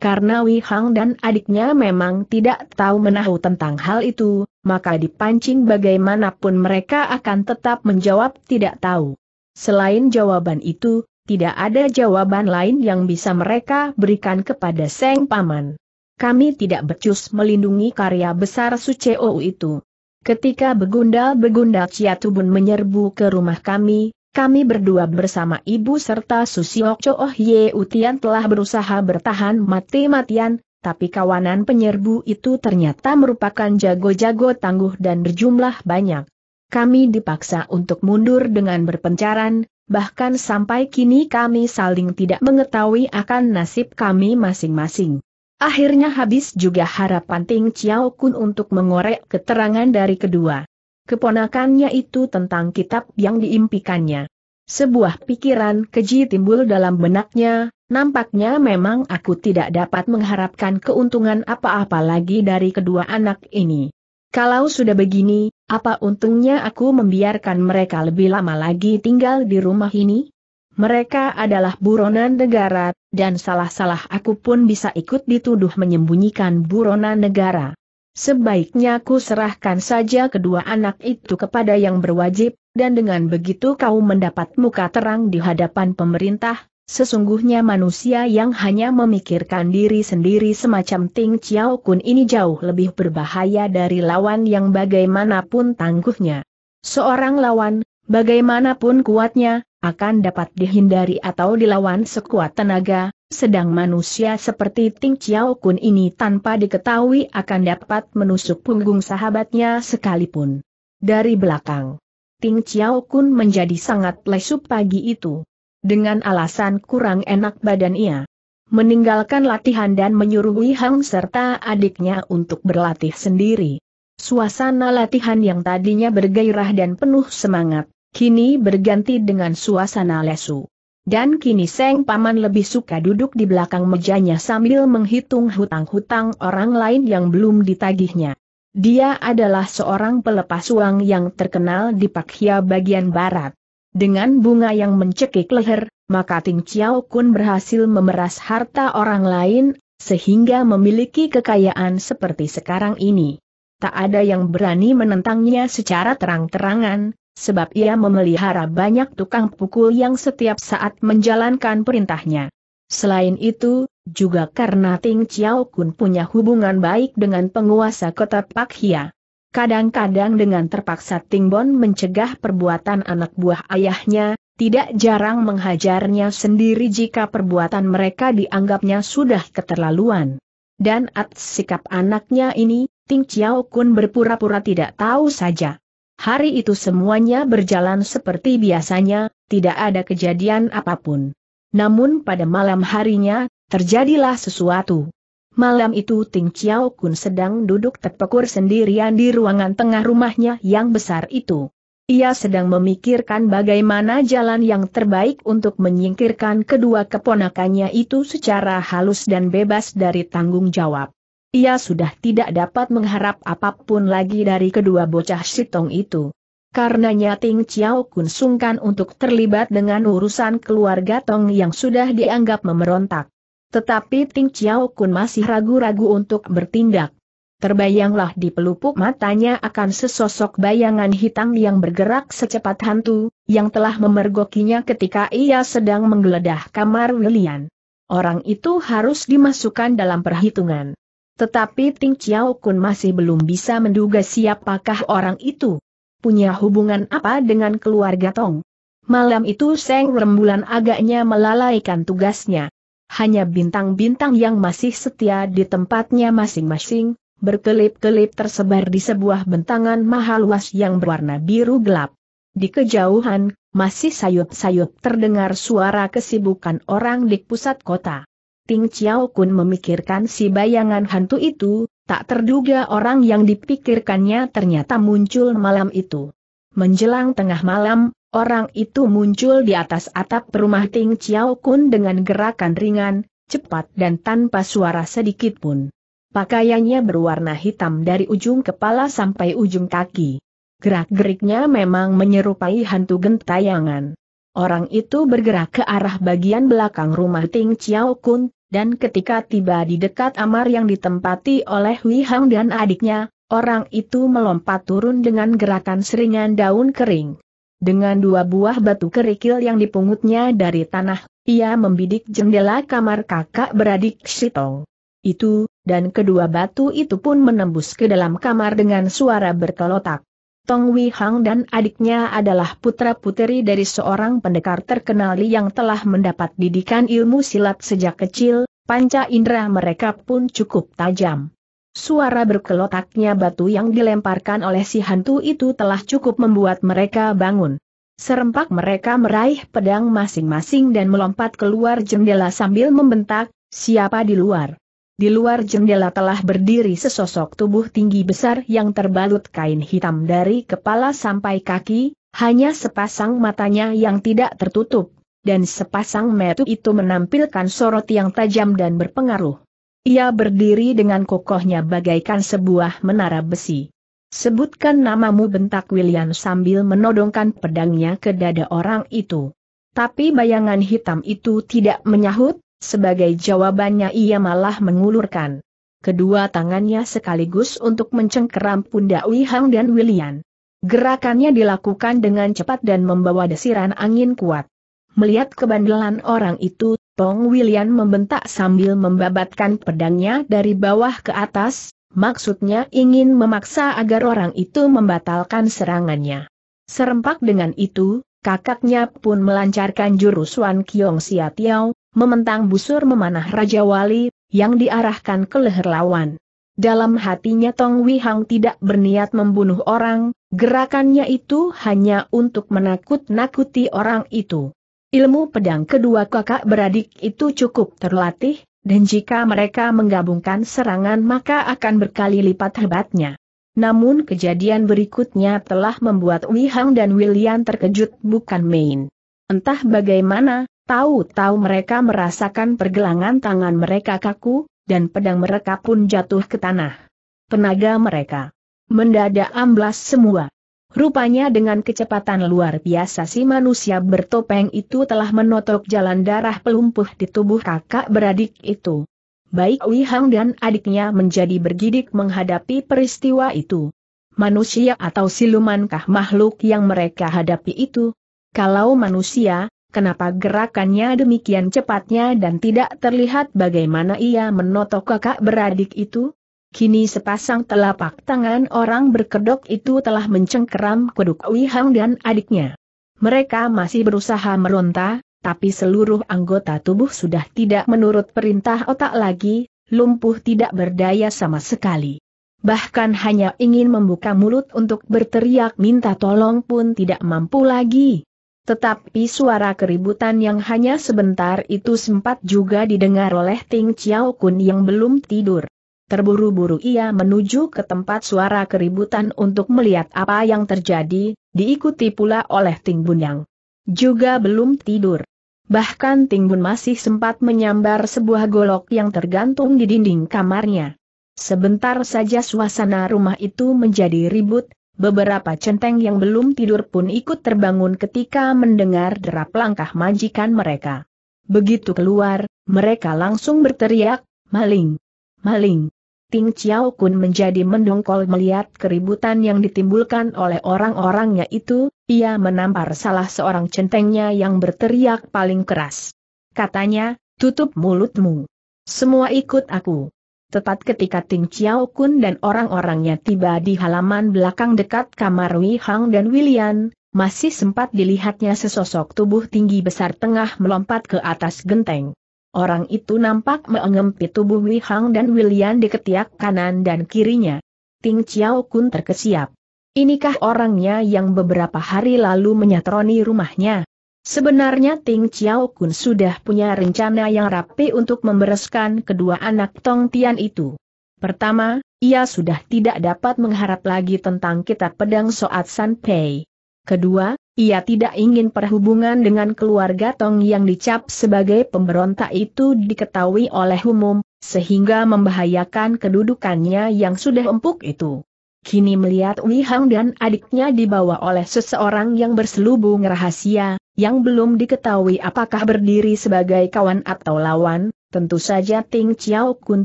Karena Wei Hang dan adiknya memang tidak tahu menahu tentang hal itu, maka dipancing bagaimanapun mereka akan tetap menjawab tidak tahu. Selain jawaban itu, tidak ada jawaban lain yang bisa mereka berikan kepada Seng Paman. Kami tidak becus melindungi karya besar Suceo itu. Ketika begundal-begundal Ciatubun menyerbu ke rumah kami, kami berdua bersama ibu serta Susiok Cooh Ye Utian telah berusaha bertahan mati-matian, tapi kawanan penyerbu itu ternyata merupakan jago-jago tangguh dan berjumlah banyak. Kami dipaksa untuk mundur dengan berpencaran, bahkan sampai kini kami saling tidak mengetahui akan nasib kami masing-masing. Akhirnya habis juga harapan Ting Chiao Kun untuk mengorek keterangan dari kedua keponakannya itu tentang kitab yang diimpikannya. Sebuah pikiran keji timbul dalam benaknya, nampaknya memang aku tidak dapat mengharapkan keuntungan apa-apa lagi dari kedua anak ini. Kalau sudah begini, apa untungnya aku membiarkan mereka lebih lama lagi tinggal di rumah ini? Mereka adalah buronan negara, dan salah-salah aku pun bisa ikut dituduh menyembunyikan buronan negara. Sebaiknya ku serahkan saja kedua anak itu kepada yang berwajib, dan dengan begitu kau mendapat muka terang di hadapan pemerintah, Sesungguhnya manusia yang hanya memikirkan diri sendiri semacam Ting Chiao Kun ini jauh lebih berbahaya dari lawan yang bagaimanapun tangguhnya. Seorang lawan, bagaimanapun kuatnya, akan dapat dihindari atau dilawan sekuat tenaga, sedang manusia seperti Ting Chiao Kun ini tanpa diketahui akan dapat menusuk punggung sahabatnya sekalipun. Dari belakang, Ting Chiao Kun menjadi sangat lesu pagi itu. Dengan alasan kurang enak badan ia. Meninggalkan latihan dan menyuruh Wei Hang serta adiknya untuk berlatih sendiri. Suasana latihan yang tadinya bergairah dan penuh semangat, kini berganti dengan suasana lesu. Dan kini Seng Paman lebih suka duduk di belakang mejanya sambil menghitung hutang-hutang orang lain yang belum ditagihnya. Dia adalah seorang pelepas uang yang terkenal di Pakhia bagian barat. Dengan bunga yang mencekik leher, maka Ting Chiao Kun berhasil memeras harta orang lain, sehingga memiliki kekayaan seperti sekarang ini. Tak ada yang berani menentangnya secara terang-terangan, sebab ia memelihara banyak tukang pukul yang setiap saat menjalankan perintahnya. Selain itu, juga karena Ting Chiao Kun punya hubungan baik dengan penguasa kota Pak Hia. Kadang-kadang dengan terpaksa Ting Bon mencegah perbuatan anak buah ayahnya, tidak jarang menghajarnya sendiri jika perbuatan mereka dianggapnya sudah keterlaluan. Dan at sikap anaknya ini, Ting Chiao Kun berpura-pura tidak tahu saja. Hari itu semuanya berjalan seperti biasanya, tidak ada kejadian apapun. Namun pada malam harinya, terjadilah sesuatu. Malam itu Ting Chiao Kun sedang duduk terpekur sendirian di ruangan tengah rumahnya yang besar itu. Ia sedang memikirkan bagaimana jalan yang terbaik untuk menyingkirkan kedua keponakannya itu secara halus dan bebas dari tanggung jawab. Ia sudah tidak dapat mengharap apapun lagi dari kedua bocah sitong itu. Karenanya Ting Chiao Kun sungkan untuk terlibat dengan urusan keluarga Tong yang sudah dianggap memberontak. Tetapi Ting Chiao Kun masih ragu-ragu untuk bertindak. Terbayanglah di pelupuk matanya akan sesosok bayangan hitam yang bergerak secepat hantu, yang telah memergokinya ketika ia sedang menggeledah kamar William. Orang itu harus dimasukkan dalam perhitungan. Tetapi Ting Chiao Kun masih belum bisa menduga siapakah orang itu. Punya hubungan apa dengan keluarga Tong? Malam itu Seng Rembulan agaknya melalaikan tugasnya. Hanya bintang-bintang yang masih setia di tempatnya masing-masing, berkelip-kelip tersebar di sebuah bentangan mahal luas yang berwarna biru gelap. Di kejauhan, masih sayup-sayup terdengar suara kesibukan orang di pusat kota. Ting Chiao Kun memikirkan si bayangan hantu itu, tak terduga orang yang dipikirkannya ternyata muncul malam itu. Menjelang tengah malam, orang itu muncul di atas atap rumah Ting Chiao Kun dengan gerakan ringan, cepat dan tanpa suara sedikit pun. Pakaiannya berwarna hitam dari ujung kepala sampai ujung kaki. Gerak-geriknya memang menyerupai hantu gentayangan. Orang itu bergerak ke arah bagian belakang rumah Ting Chiao Kun, dan ketika tiba di dekat amar yang ditempati oleh Wi Hang dan adiknya, orang itu melompat turun dengan gerakan seringan daun kering. Dengan dua buah batu kerikil yang dipungutnya dari tanah, ia membidik jendela kamar kakak beradik Sitong. Itu, dan kedua batu itu pun menembus ke dalam kamar dengan suara berkelotak. Tong Wei Hang dan adiknya adalah putra-puteri dari seorang pendekar terkenal yang telah mendapat didikan ilmu silat sejak kecil, panca indera mereka pun cukup tajam. Suara berkelotaknya batu yang dilemparkan oleh si hantu itu telah cukup membuat mereka bangun. Serempak mereka meraih pedang masing-masing dan melompat keluar jendela sambil membentak, siapa di luar? Di luar jendela telah berdiri sesosok tubuh tinggi besar yang terbalut kain hitam dari kepala sampai kaki, hanya sepasang matanya yang tidak tertutup, dan sepasang metu itu menampilkan sorot yang tajam dan berpengaruh. Ia berdiri dengan kokohnya bagaikan sebuah menara besi. Sebutkan namamu bentak William sambil menodongkan pedangnya ke dada orang itu. Tapi bayangan hitam itu tidak menyahut, sebagai jawabannya ia malah mengulurkan kedua tangannya sekaligus untuk mencengkeram pundak Wihang dan William. Gerakannya dilakukan dengan cepat dan membawa desiran angin kuat. Melihat kebandelan orang itu, Tong William membentak sambil membabatkan pedangnya dari bawah ke atas, maksudnya ingin memaksa agar orang itu membatalkan serangannya. Serempak dengan itu, kakaknya pun melancarkan jurus Wan Kiong Sia Tiao, mementang busur memanah Raja Wali, yang diarahkan ke leher lawan. Dalam hatinya Tong Wihang tidak berniat membunuh orang, gerakannya itu hanya untuk menakut-nakuti orang itu. Ilmu pedang kedua kakak beradik itu cukup terlatih, dan jika mereka menggabungkan serangan maka akan berkali lipat hebatnya. Namun kejadian berikutnya telah membuat Wei Hang dan William terkejut bukan main. Entah bagaimana, tahu-tahu mereka merasakan pergelangan tangan mereka kaku, dan pedang mereka pun jatuh ke tanah. Tenaga mereka mendadak amblas semua. Rupanya dengan kecepatan luar biasa si manusia bertopeng itu telah menotok jalan darah pelumpuh di tubuh kakak beradik itu baik Wei Hang dan adiknya menjadi bergidik menghadapi peristiwa itu. Manusia atau silumankah makhluk yang mereka hadapi itu? Kalau manusia, kenapa gerakannya demikian cepatnya dan tidak terlihat bagaimana ia menotok kakak beradik itu? Kini sepasang telapak tangan orang berkedok itu telah mencengkeram keduk Wihang dan adiknya. Mereka masih berusaha meronta, tapi seluruh anggota tubuh sudah tidak menurut perintah otak lagi, lumpuh tidak berdaya sama sekali. Bahkan hanya ingin membuka mulut untuk berteriak minta tolong pun tidak mampu lagi. Tetapi suara keributan yang hanya sebentar itu sempat juga didengar oleh Ting Chiao Kun yang belum tidur. Terburu-buru ia menuju ke tempat suara keributan untuk melihat apa yang terjadi, diikuti pula oleh Ting Bunyang. Juga belum tidur. Bahkan Tinggun masih sempat menyambar sebuah golok yang tergantung di dinding kamarnya. Sebentar saja suasana rumah itu menjadi ribut, beberapa centeng yang belum tidur pun ikut terbangun ketika mendengar derap langkah majikan mereka. Begitu keluar, mereka langsung berteriak, maling, maling. Ting Chiao Kun menjadi mendongkol melihat keributan yang ditimbulkan oleh orang-orangnya itu, ia menampar salah seorang centengnya yang berteriak paling keras. Katanya, tutup mulutmu. Semua ikut aku. Tepat ketika Ting Chiao Kun dan orang-orangnya tiba di halaman belakang dekat kamar Wei Hang dan William, masih sempat dilihatnya sesosok tubuh tinggi besar tengah melompat ke atas genteng. Orang itu nampak mengempi tubuh Wei Hang dan William di ketiak kanan dan kirinya. Ting Chiao Kun terkesiap. Inikah orangnya yang beberapa hari lalu menyatroni rumahnya? Sebenarnya Ting Chiao Kun sudah punya rencana yang rapi untuk membereskan kedua anak Tong Tian itu. Pertama, ia sudah tidak dapat mengharap lagi tentang kitab pedang Soat San Pei. Kedua, ia tidak ingin perhubungan dengan keluarga Tong yang dicap sebagai pemberontak itu diketahui oleh umum, sehingga membahayakan kedudukannya yang sudah empuk itu. Kini melihat Wei Hang dan adiknya dibawa oleh seseorang yang berselubung rahasia, yang belum diketahui apakah berdiri sebagai kawan atau lawan, tentu saja Ting Chiao Kun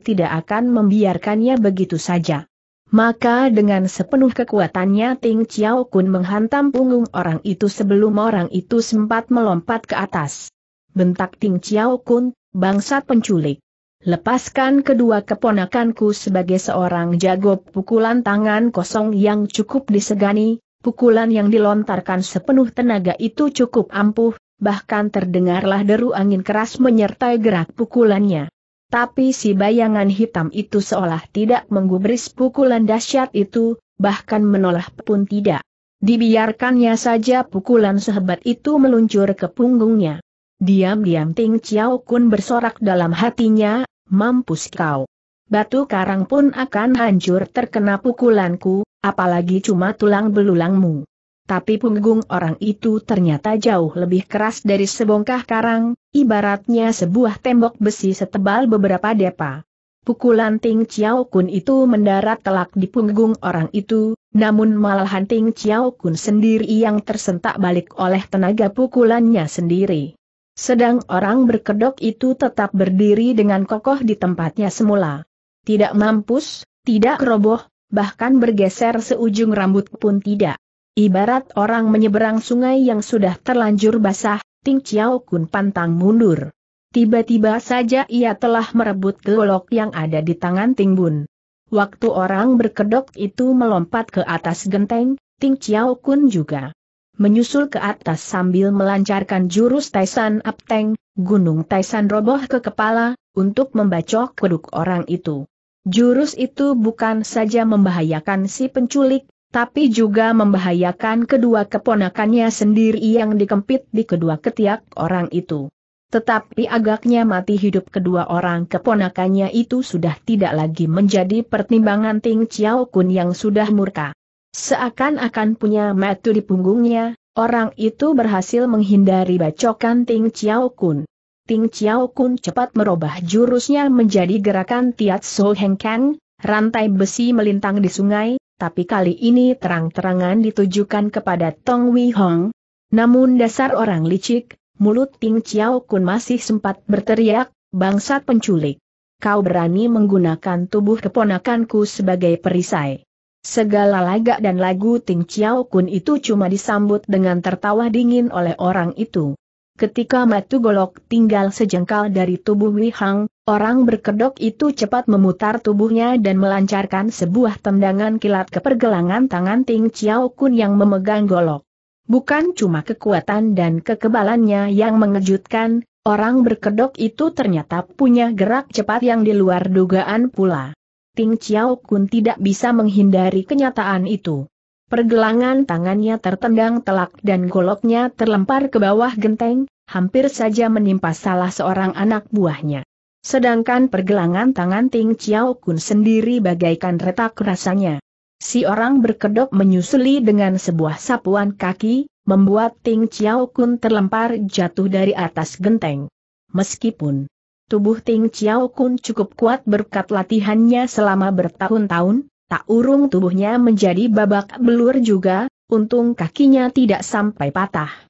tidak akan membiarkannya begitu saja. Maka dengan sepenuh kekuatannya Ting Chiao Kun menghantam punggung orang itu sebelum orang itu sempat melompat ke atas. Bentak Ting Chiao Kun, bangsat penculik. Lepaskan kedua keponakanku sebagai seorang jago pukulan tangan kosong yang cukup disegani, pukulan yang dilontarkan sepenuh tenaga itu cukup ampuh, bahkan terdengarlah deru angin keras menyertai gerak pukulannya. Tapi si bayangan hitam itu seolah tidak menggubris pukulan dahsyat itu, bahkan menolak pun tidak. Dibiarkannya saja pukulan sehebat itu meluncur ke punggungnya. Diam-diam Ting Chiao Kun bersorak dalam hatinya, mampus kau. Batu karang pun akan hancur terkena pukulanku, apalagi cuma tulang belulangmu tapi punggung orang itu ternyata jauh lebih keras dari sebongkah karang, ibaratnya sebuah tembok besi setebal beberapa depa. Pukulan Ting Chiao Kun itu mendarat telak di punggung orang itu, namun malahan Ting Chiao Kun sendiri yang tersentak balik oleh tenaga pukulannya sendiri. Sedang orang berkedok itu tetap berdiri dengan kokoh di tempatnya semula. Tidak mampus, tidak roboh, bahkan bergeser seujung rambut pun tidak. Ibarat orang menyeberang sungai yang sudah terlanjur basah, Ting Chiao Kun pantang mundur. Tiba-tiba saja ia telah merebut golok yang ada di tangan Ting Bun. Waktu orang berkedok itu melompat ke atas genteng, Ting Chiao Kun juga menyusul ke atas sambil melancarkan jurus Taisan Apteng, gunung Taisan roboh ke kepala, untuk membacok keduk orang itu. Jurus itu bukan saja membahayakan si penculik, tapi juga membahayakan kedua keponakannya sendiri yang dikempit di kedua ketiak orang itu. Tetapi agaknya mati hidup kedua orang keponakannya itu sudah tidak lagi menjadi pertimbangan Ting Chiao Kun yang sudah murka. Seakan-akan punya metu di punggungnya, orang itu berhasil menghindari bacokan Ting Chiao Kun. Ting Chiao Kun cepat merubah jurusnya menjadi gerakan Tiat So Heng Kang, rantai besi melintang di sungai, tapi kali ini terang-terangan ditujukan kepada Tong Wei Hong. Namun dasar orang licik, mulut Ting Chiao Kun masih sempat berteriak, bangsat penculik. Kau berani menggunakan tubuh keponakanku sebagai perisai. Segala lagak dan lagu Ting Chiao Kun itu cuma disambut dengan tertawa dingin oleh orang itu. Ketika Matu Golok tinggal sejengkal dari tubuh Wihang, orang berkedok itu cepat memutar tubuhnya dan melancarkan sebuah tendangan kilat ke pergelangan tangan Ting Chiao Kun yang memegang golok. Bukan cuma kekuatan dan kekebalannya yang mengejutkan, orang berkedok itu ternyata punya gerak cepat yang di luar dugaan pula. Ting Chiao Kun tidak bisa menghindari kenyataan itu. Pergelangan tangannya tertendang telak dan goloknya terlempar ke bawah genteng, hampir saja menimpa salah seorang anak buahnya. Sedangkan pergelangan tangan Ting Chiao Kun sendiri bagaikan retak rasanya. Si orang berkedok menyusuli dengan sebuah sapuan kaki, membuat Ting Chiao Kun terlempar jatuh dari atas genteng. Meskipun tubuh Ting Chiao Kun cukup kuat berkat latihannya selama bertahun-tahun, tak urung tubuhnya menjadi babak belur juga, untung kakinya tidak sampai patah.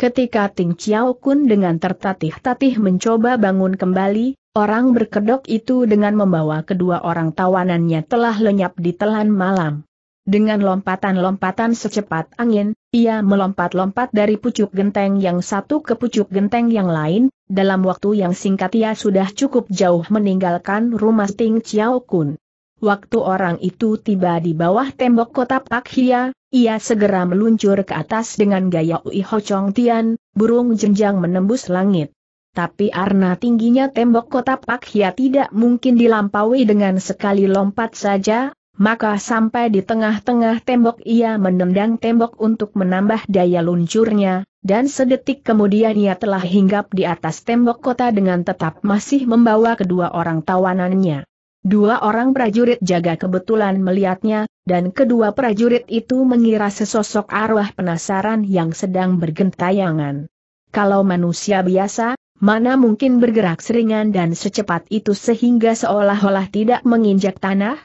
Ketika Ting Chiao Kun dengan tertatih-tatih mencoba bangun kembali, orang berkedok itu dengan membawa kedua orang tawanannya telah lenyap di telan malam. Dengan lompatan-lompatan secepat angin, ia melompat-lompat dari pucuk genteng yang satu ke pucuk genteng yang lain, dalam waktu yang singkat ia sudah cukup jauh meninggalkan rumah Ting Chiao Kun. Waktu orang itu tiba di bawah tembok kota Pak Hia, ia segera meluncur ke atas dengan gaya Ui Ho Chong Tian, burung jenjang menembus langit. Tapi karena tingginya tembok kota Pak Hia tidak mungkin dilampaui dengan sekali lompat saja, maka sampai di tengah-tengah tembok ia menendang tembok untuk menambah daya luncurnya, dan sedetik kemudian ia telah hinggap di atas tembok kota dengan tetap masih membawa kedua orang tawanannya. Dua orang prajurit jaga kebetulan melihatnya, dan kedua prajurit itu mengira sesosok arwah penasaran yang sedang bergentayangan. Kalau manusia biasa, mana mungkin bergerak seringan dan secepat itu sehingga seolah-olah tidak menginjak tanah?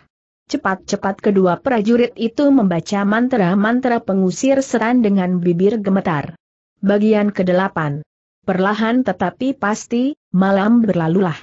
Cepat-cepat kedua prajurit itu membaca mantra-mantra pengusir seran dengan bibir gemetar. Bagian ke-8 Perlahan tetapi pasti, malam berlalulah.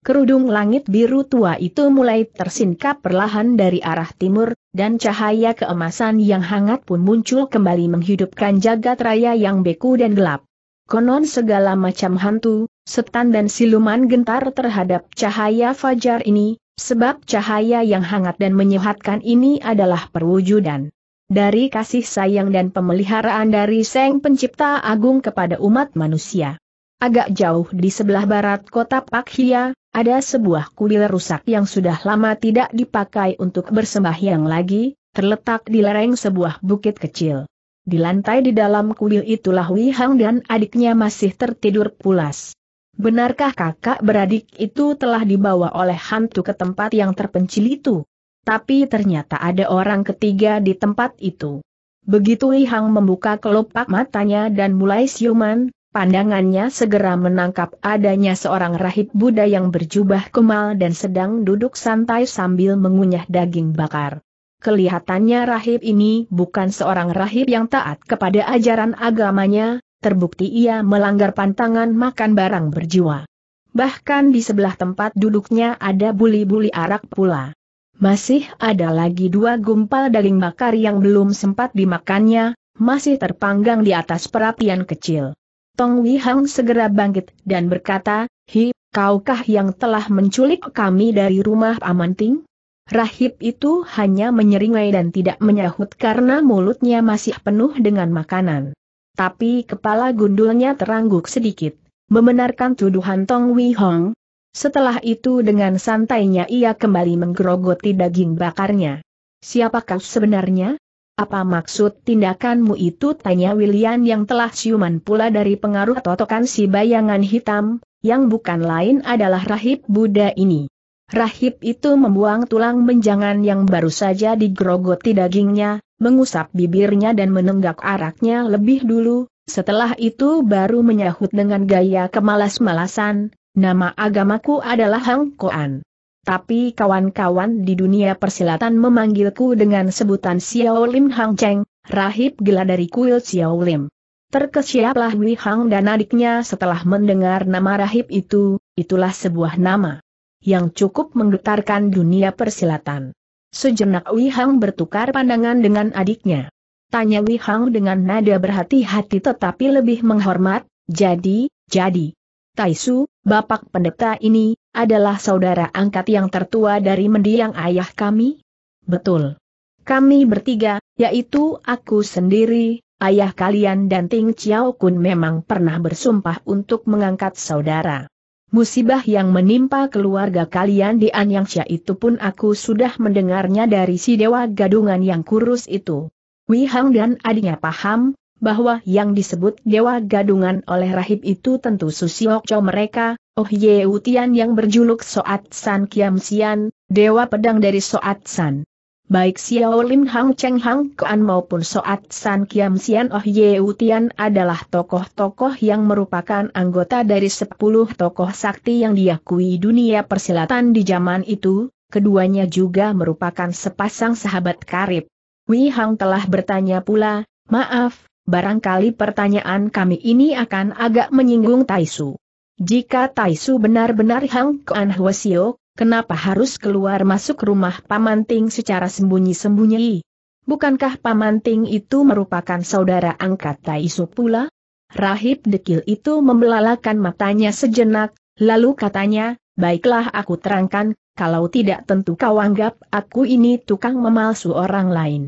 Kerudung langit biru tua itu mulai tersingkap perlahan dari arah timur, dan cahaya keemasan yang hangat pun muncul kembali menghidupkan jagat raya yang beku dan gelap. Konon segala macam hantu, setan dan siluman gentar terhadap cahaya fajar ini, sebab cahaya yang hangat dan menyehatkan ini adalah perwujudan dari kasih sayang dan pemeliharaan dari Seng Pencipta Agung kepada umat manusia. Agak jauh di sebelah barat kota Pakhia, ada sebuah kuil rusak yang sudah lama tidak dipakai untuk bersembahyang lagi, terletak di lereng sebuah bukit kecil. Di lantai di dalam kuil itulah Wihang Hang dan adiknya masih tertidur pulas. Benarkah kakak beradik itu telah dibawa oleh hantu ke tempat yang terpencil itu? Tapi ternyata ada orang ketiga di tempat itu. Begitu Wihang Hang membuka kelopak matanya dan mulai siuman, Pandangannya segera menangkap adanya seorang rahib Buddha yang berjubah kemal dan sedang duduk santai sambil mengunyah daging bakar. Kelihatannya rahib ini bukan seorang rahib yang taat kepada ajaran agamanya, terbukti ia melanggar pantangan makan barang berjiwa. Bahkan di sebelah tempat duduknya ada buli-buli arak pula. Masih ada lagi dua gumpal daging bakar yang belum sempat dimakannya, masih terpanggang di atas perapian kecil. Tong Wei Hang segera bangkit dan berkata, Hi, kaukah yang telah menculik kami dari rumah Amanting? Rahib itu hanya menyeringai dan tidak menyahut karena mulutnya masih penuh dengan makanan. Tapi kepala gundulnya terangguk sedikit, membenarkan tuduhan Tong Wei Hong. Setelah itu dengan santainya ia kembali menggerogoti daging bakarnya. Siapakah sebenarnya? Apa maksud tindakanmu itu? Tanya William yang telah siuman pula dari pengaruh totokan si bayangan hitam, yang bukan lain adalah rahib Buddha ini. Rahib itu membuang tulang menjangan yang baru saja digerogoti dagingnya, mengusap bibirnya dan menenggak araknya lebih dulu, setelah itu baru menyahut dengan gaya kemalas-malasan, nama agamaku adalah Hang Koan. Tapi kawan-kawan di dunia persilatan memanggilku dengan sebutan Xiao Lim Hang Cheng, rahib gila dari kuil Xiao Lim. Terkesiaplah Wei Hang dan adiknya setelah mendengar nama rahib itu, itulah sebuah nama yang cukup menggetarkan dunia persilatan. Sejenak Wei Hang bertukar pandangan dengan adiknya. Tanya Wei Hang dengan nada berhati-hati tetapi lebih menghormat, jadi, jadi, Taisu, bapak pendeta ini, adalah saudara angkat yang tertua dari mendiang ayah kami? Betul. Kami bertiga, yaitu aku sendiri, ayah kalian dan Ting Chiao Kun memang pernah bersumpah untuk mengangkat saudara. Musibah yang menimpa keluarga kalian di Anyang Cia itu pun aku sudah mendengarnya dari si dewa gadungan yang kurus itu. Wihang dan adiknya paham, bahwa yang disebut Dewa Gadungan oleh rahib itu tentu Susiok Chow mereka, Oh Ye Utian yang berjuluk Soat San Kiam Sian, Dewa Pedang dari Soat San. Baik Xiao Lim Hang Cheng Hang Kuan maupun Soat San Kiam Sian Oh Ye Utian adalah tokoh-tokoh yang merupakan anggota dari sepuluh tokoh sakti yang diakui dunia persilatan di zaman itu, keduanya juga merupakan sepasang sahabat karib. Wei Hang telah bertanya pula, Maaf, barangkali pertanyaan kami ini akan agak menyinggung Taisu. Jika Taisu benar-benar Hang Kuan Hwasio, kenapa harus keluar masuk rumah Pamanting secara sembunyi-sembunyi? Bukankah Pamanting itu merupakan saudara angkat Taisu pula? Rahib dekil itu membelalakan matanya sejenak, lalu katanya, baiklah aku terangkan, kalau tidak tentu kau anggap aku ini tukang memalsu orang lain.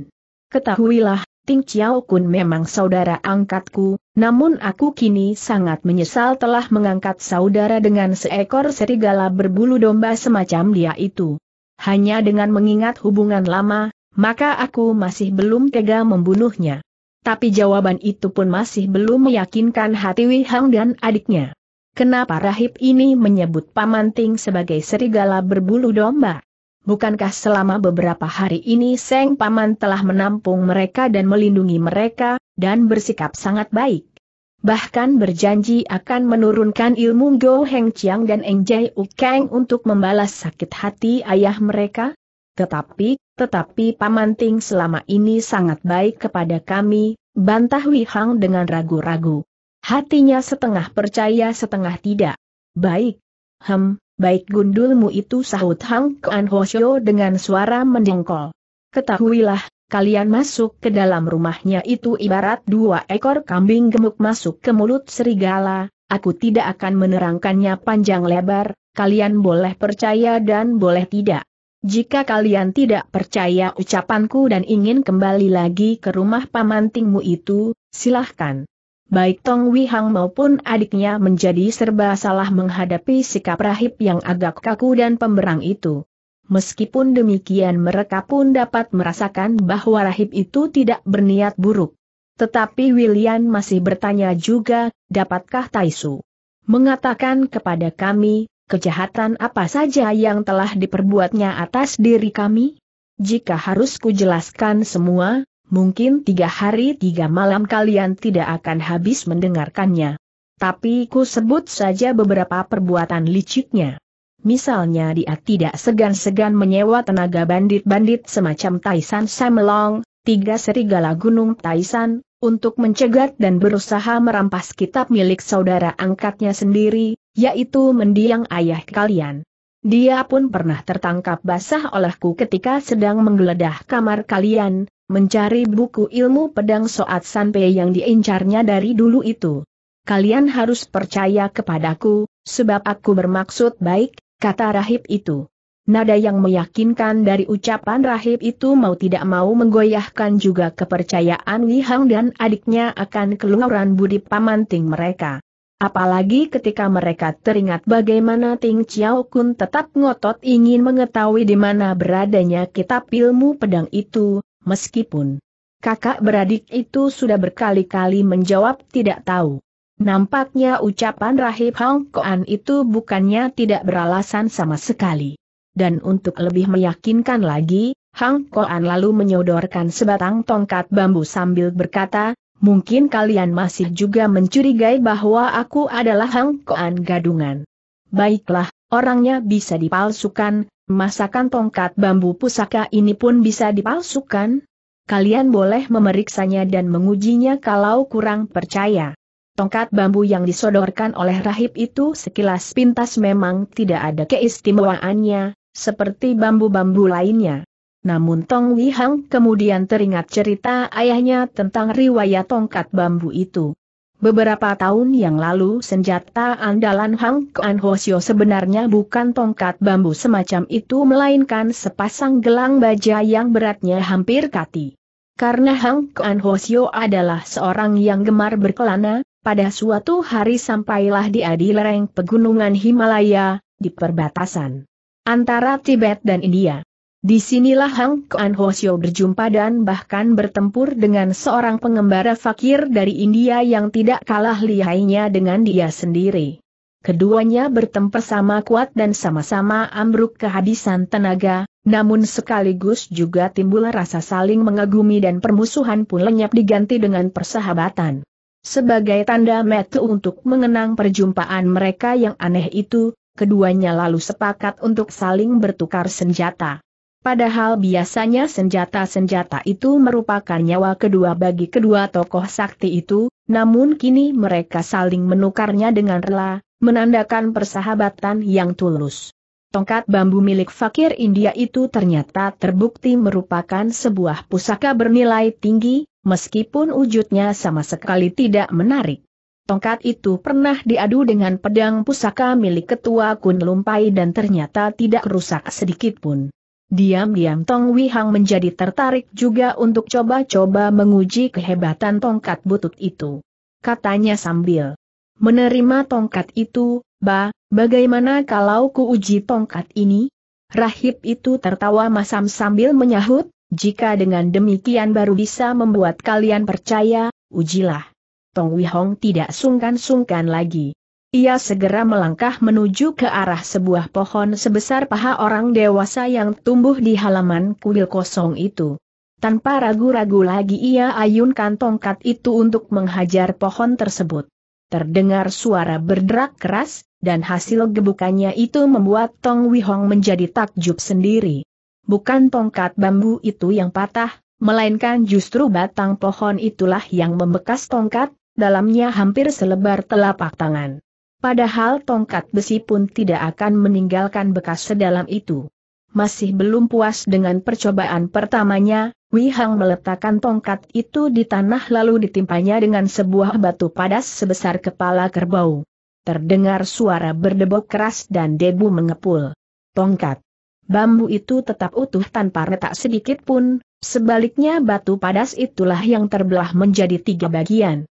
Ketahuilah, Ting Chiao Kun memang saudara angkatku, namun aku kini sangat menyesal telah mengangkat saudara dengan seekor serigala berbulu domba semacam dia itu. Hanya dengan mengingat hubungan lama, maka aku masih belum tega membunuhnya. Tapi jawaban itu pun masih belum meyakinkan hati Wei Hang dan adiknya. Kenapa rahib ini menyebut Paman Ting sebagai serigala berbulu domba? Bukankah selama beberapa hari ini Seng Paman telah menampung mereka dan melindungi mereka, dan bersikap sangat baik? Bahkan berjanji akan menurunkan ilmu Go Heng Chiang dan Eng Jai Ukang untuk membalas sakit hati ayah mereka? Tetapi, tetapi Paman Ting selama ini sangat baik kepada kami, bantah Wihang Hang dengan ragu-ragu. Hatinya setengah percaya setengah tidak. Baik. Hem, baik gundulmu itu sahut Hang Kuan Hoshio dengan suara mendengkol. Ketahuilah, kalian masuk ke dalam rumahnya itu ibarat dua ekor kambing gemuk masuk ke mulut serigala, aku tidak akan menerangkannya panjang lebar, kalian boleh percaya dan boleh tidak. Jika kalian tidak percaya ucapanku dan ingin kembali lagi ke rumah pamantingmu itu, silahkan baik Tong Wihang maupun adiknya menjadi serba salah menghadapi sikap rahib yang agak kaku dan pemberang itu. Meskipun demikian mereka pun dapat merasakan bahwa rahib itu tidak berniat buruk. Tetapi William masih bertanya juga, dapatkah Taisu mengatakan kepada kami, kejahatan apa saja yang telah diperbuatnya atas diri kami? Jika harus kujelaskan semua, mungkin tiga hari tiga malam kalian tidak akan habis mendengarkannya. Tapi ku sebut saja beberapa perbuatan liciknya. Misalnya dia tidak segan-segan menyewa tenaga bandit-bandit semacam Taisan Samelong, tiga serigala gunung Taisan, untuk mencegat dan berusaha merampas kitab milik saudara angkatnya sendiri, yaitu mendiang ayah kalian. Dia pun pernah tertangkap basah olehku ketika sedang menggeledah kamar kalian, mencari buku ilmu pedang Soat Sanpei yang diincarnya dari dulu itu. Kalian harus percaya kepadaku, sebab aku bermaksud baik, kata rahib itu. Nada yang meyakinkan dari ucapan rahib itu mau tidak mau menggoyahkan juga kepercayaan Wihang dan adiknya akan keluaran budi pamanting mereka. Apalagi ketika mereka teringat bagaimana Ting Chiao Kun tetap ngotot ingin mengetahui di mana beradanya kitab ilmu pedang itu, meskipun kakak beradik itu sudah berkali-kali menjawab tidak tahu. Nampaknya ucapan Rahib Hong Koan itu bukannya tidak beralasan sama sekali. Dan untuk lebih meyakinkan lagi, Hang Koan lalu menyodorkan sebatang tongkat bambu sambil berkata, mungkin kalian masih juga mencurigai bahwa aku adalah Hang Koan gadungan. Baiklah, orangnya bisa dipalsukan, masakan tongkat bambu pusaka ini pun bisa dipalsukan? Kalian boleh memeriksanya dan mengujinya kalau kurang percaya. Tongkat bambu yang disodorkan oleh rahib itu sekilas pintas memang tidak ada keistimewaannya, seperti bambu-bambu lainnya. Namun Tong Wihang kemudian teringat cerita ayahnya tentang riwayat tongkat bambu itu. Beberapa tahun yang lalu senjata andalan Hang Kuan Hosio sebenarnya bukan tongkat bambu semacam itu melainkan sepasang gelang baja yang beratnya hampir kati. Karena Hang Kuan Hosio adalah seorang yang gemar berkelana, pada suatu hari sampailah dia di lereng pegunungan Himalaya, di perbatasan antara Tibet dan India. Disinilah Hang Kuan Hosyo berjumpa dan bahkan bertempur dengan seorang pengembara fakir dari India yang tidak kalah lihainya dengan dia sendiri. Keduanya bertempur sama kuat dan sama-sama ambruk kehabisan tenaga, namun sekaligus juga timbul rasa saling mengagumi dan permusuhan pun lenyap diganti dengan persahabatan. Sebagai tanda metu untuk mengenang perjumpaan mereka yang aneh itu, keduanya lalu sepakat untuk saling bertukar senjata. Padahal biasanya senjata-senjata itu merupakan nyawa kedua bagi kedua tokoh sakti itu, namun kini mereka saling menukarnya dengan rela, menandakan persahabatan yang tulus. Tongkat bambu milik fakir India itu ternyata terbukti merupakan sebuah pusaka bernilai tinggi, meskipun wujudnya sama sekali tidak menarik. Tongkat itu pernah diadu dengan pedang pusaka milik ketua Kun Lumpai dan ternyata tidak rusak sedikit pun. Diam-diam Tong Wihang menjadi tertarik juga untuk coba-coba menguji kehebatan tongkat butut itu. Katanya sambil menerima tongkat itu, Ba, bagaimana kalau ku uji tongkat ini? Rahib itu tertawa masam sambil menyahut, jika dengan demikian baru bisa membuat kalian percaya, ujilah. Tong Wihong tidak sungkan-sungkan lagi. Ia segera melangkah menuju ke arah sebuah pohon sebesar paha orang dewasa yang tumbuh di halaman kuil kosong itu. Tanpa ragu-ragu lagi ia ayunkan tongkat itu untuk menghajar pohon tersebut. Terdengar suara berderak keras, dan hasil gebukannya itu membuat Tong Wihong menjadi takjub sendiri. Bukan tongkat bambu itu yang patah, melainkan justru batang pohon itulah yang membekas tongkat, dalamnya hampir selebar telapak tangan. Padahal tongkat besi pun tidak akan meninggalkan bekas sedalam itu. Masih belum puas dengan percobaan pertamanya, Wei Hang meletakkan tongkat itu di tanah lalu ditimpanya dengan sebuah batu padas sebesar kepala kerbau. Terdengar suara berdebok keras dan debu mengepul. Tongkat. Bambu itu tetap utuh tanpa retak sedikit pun, sebaliknya batu padas itulah yang terbelah menjadi tiga bagian.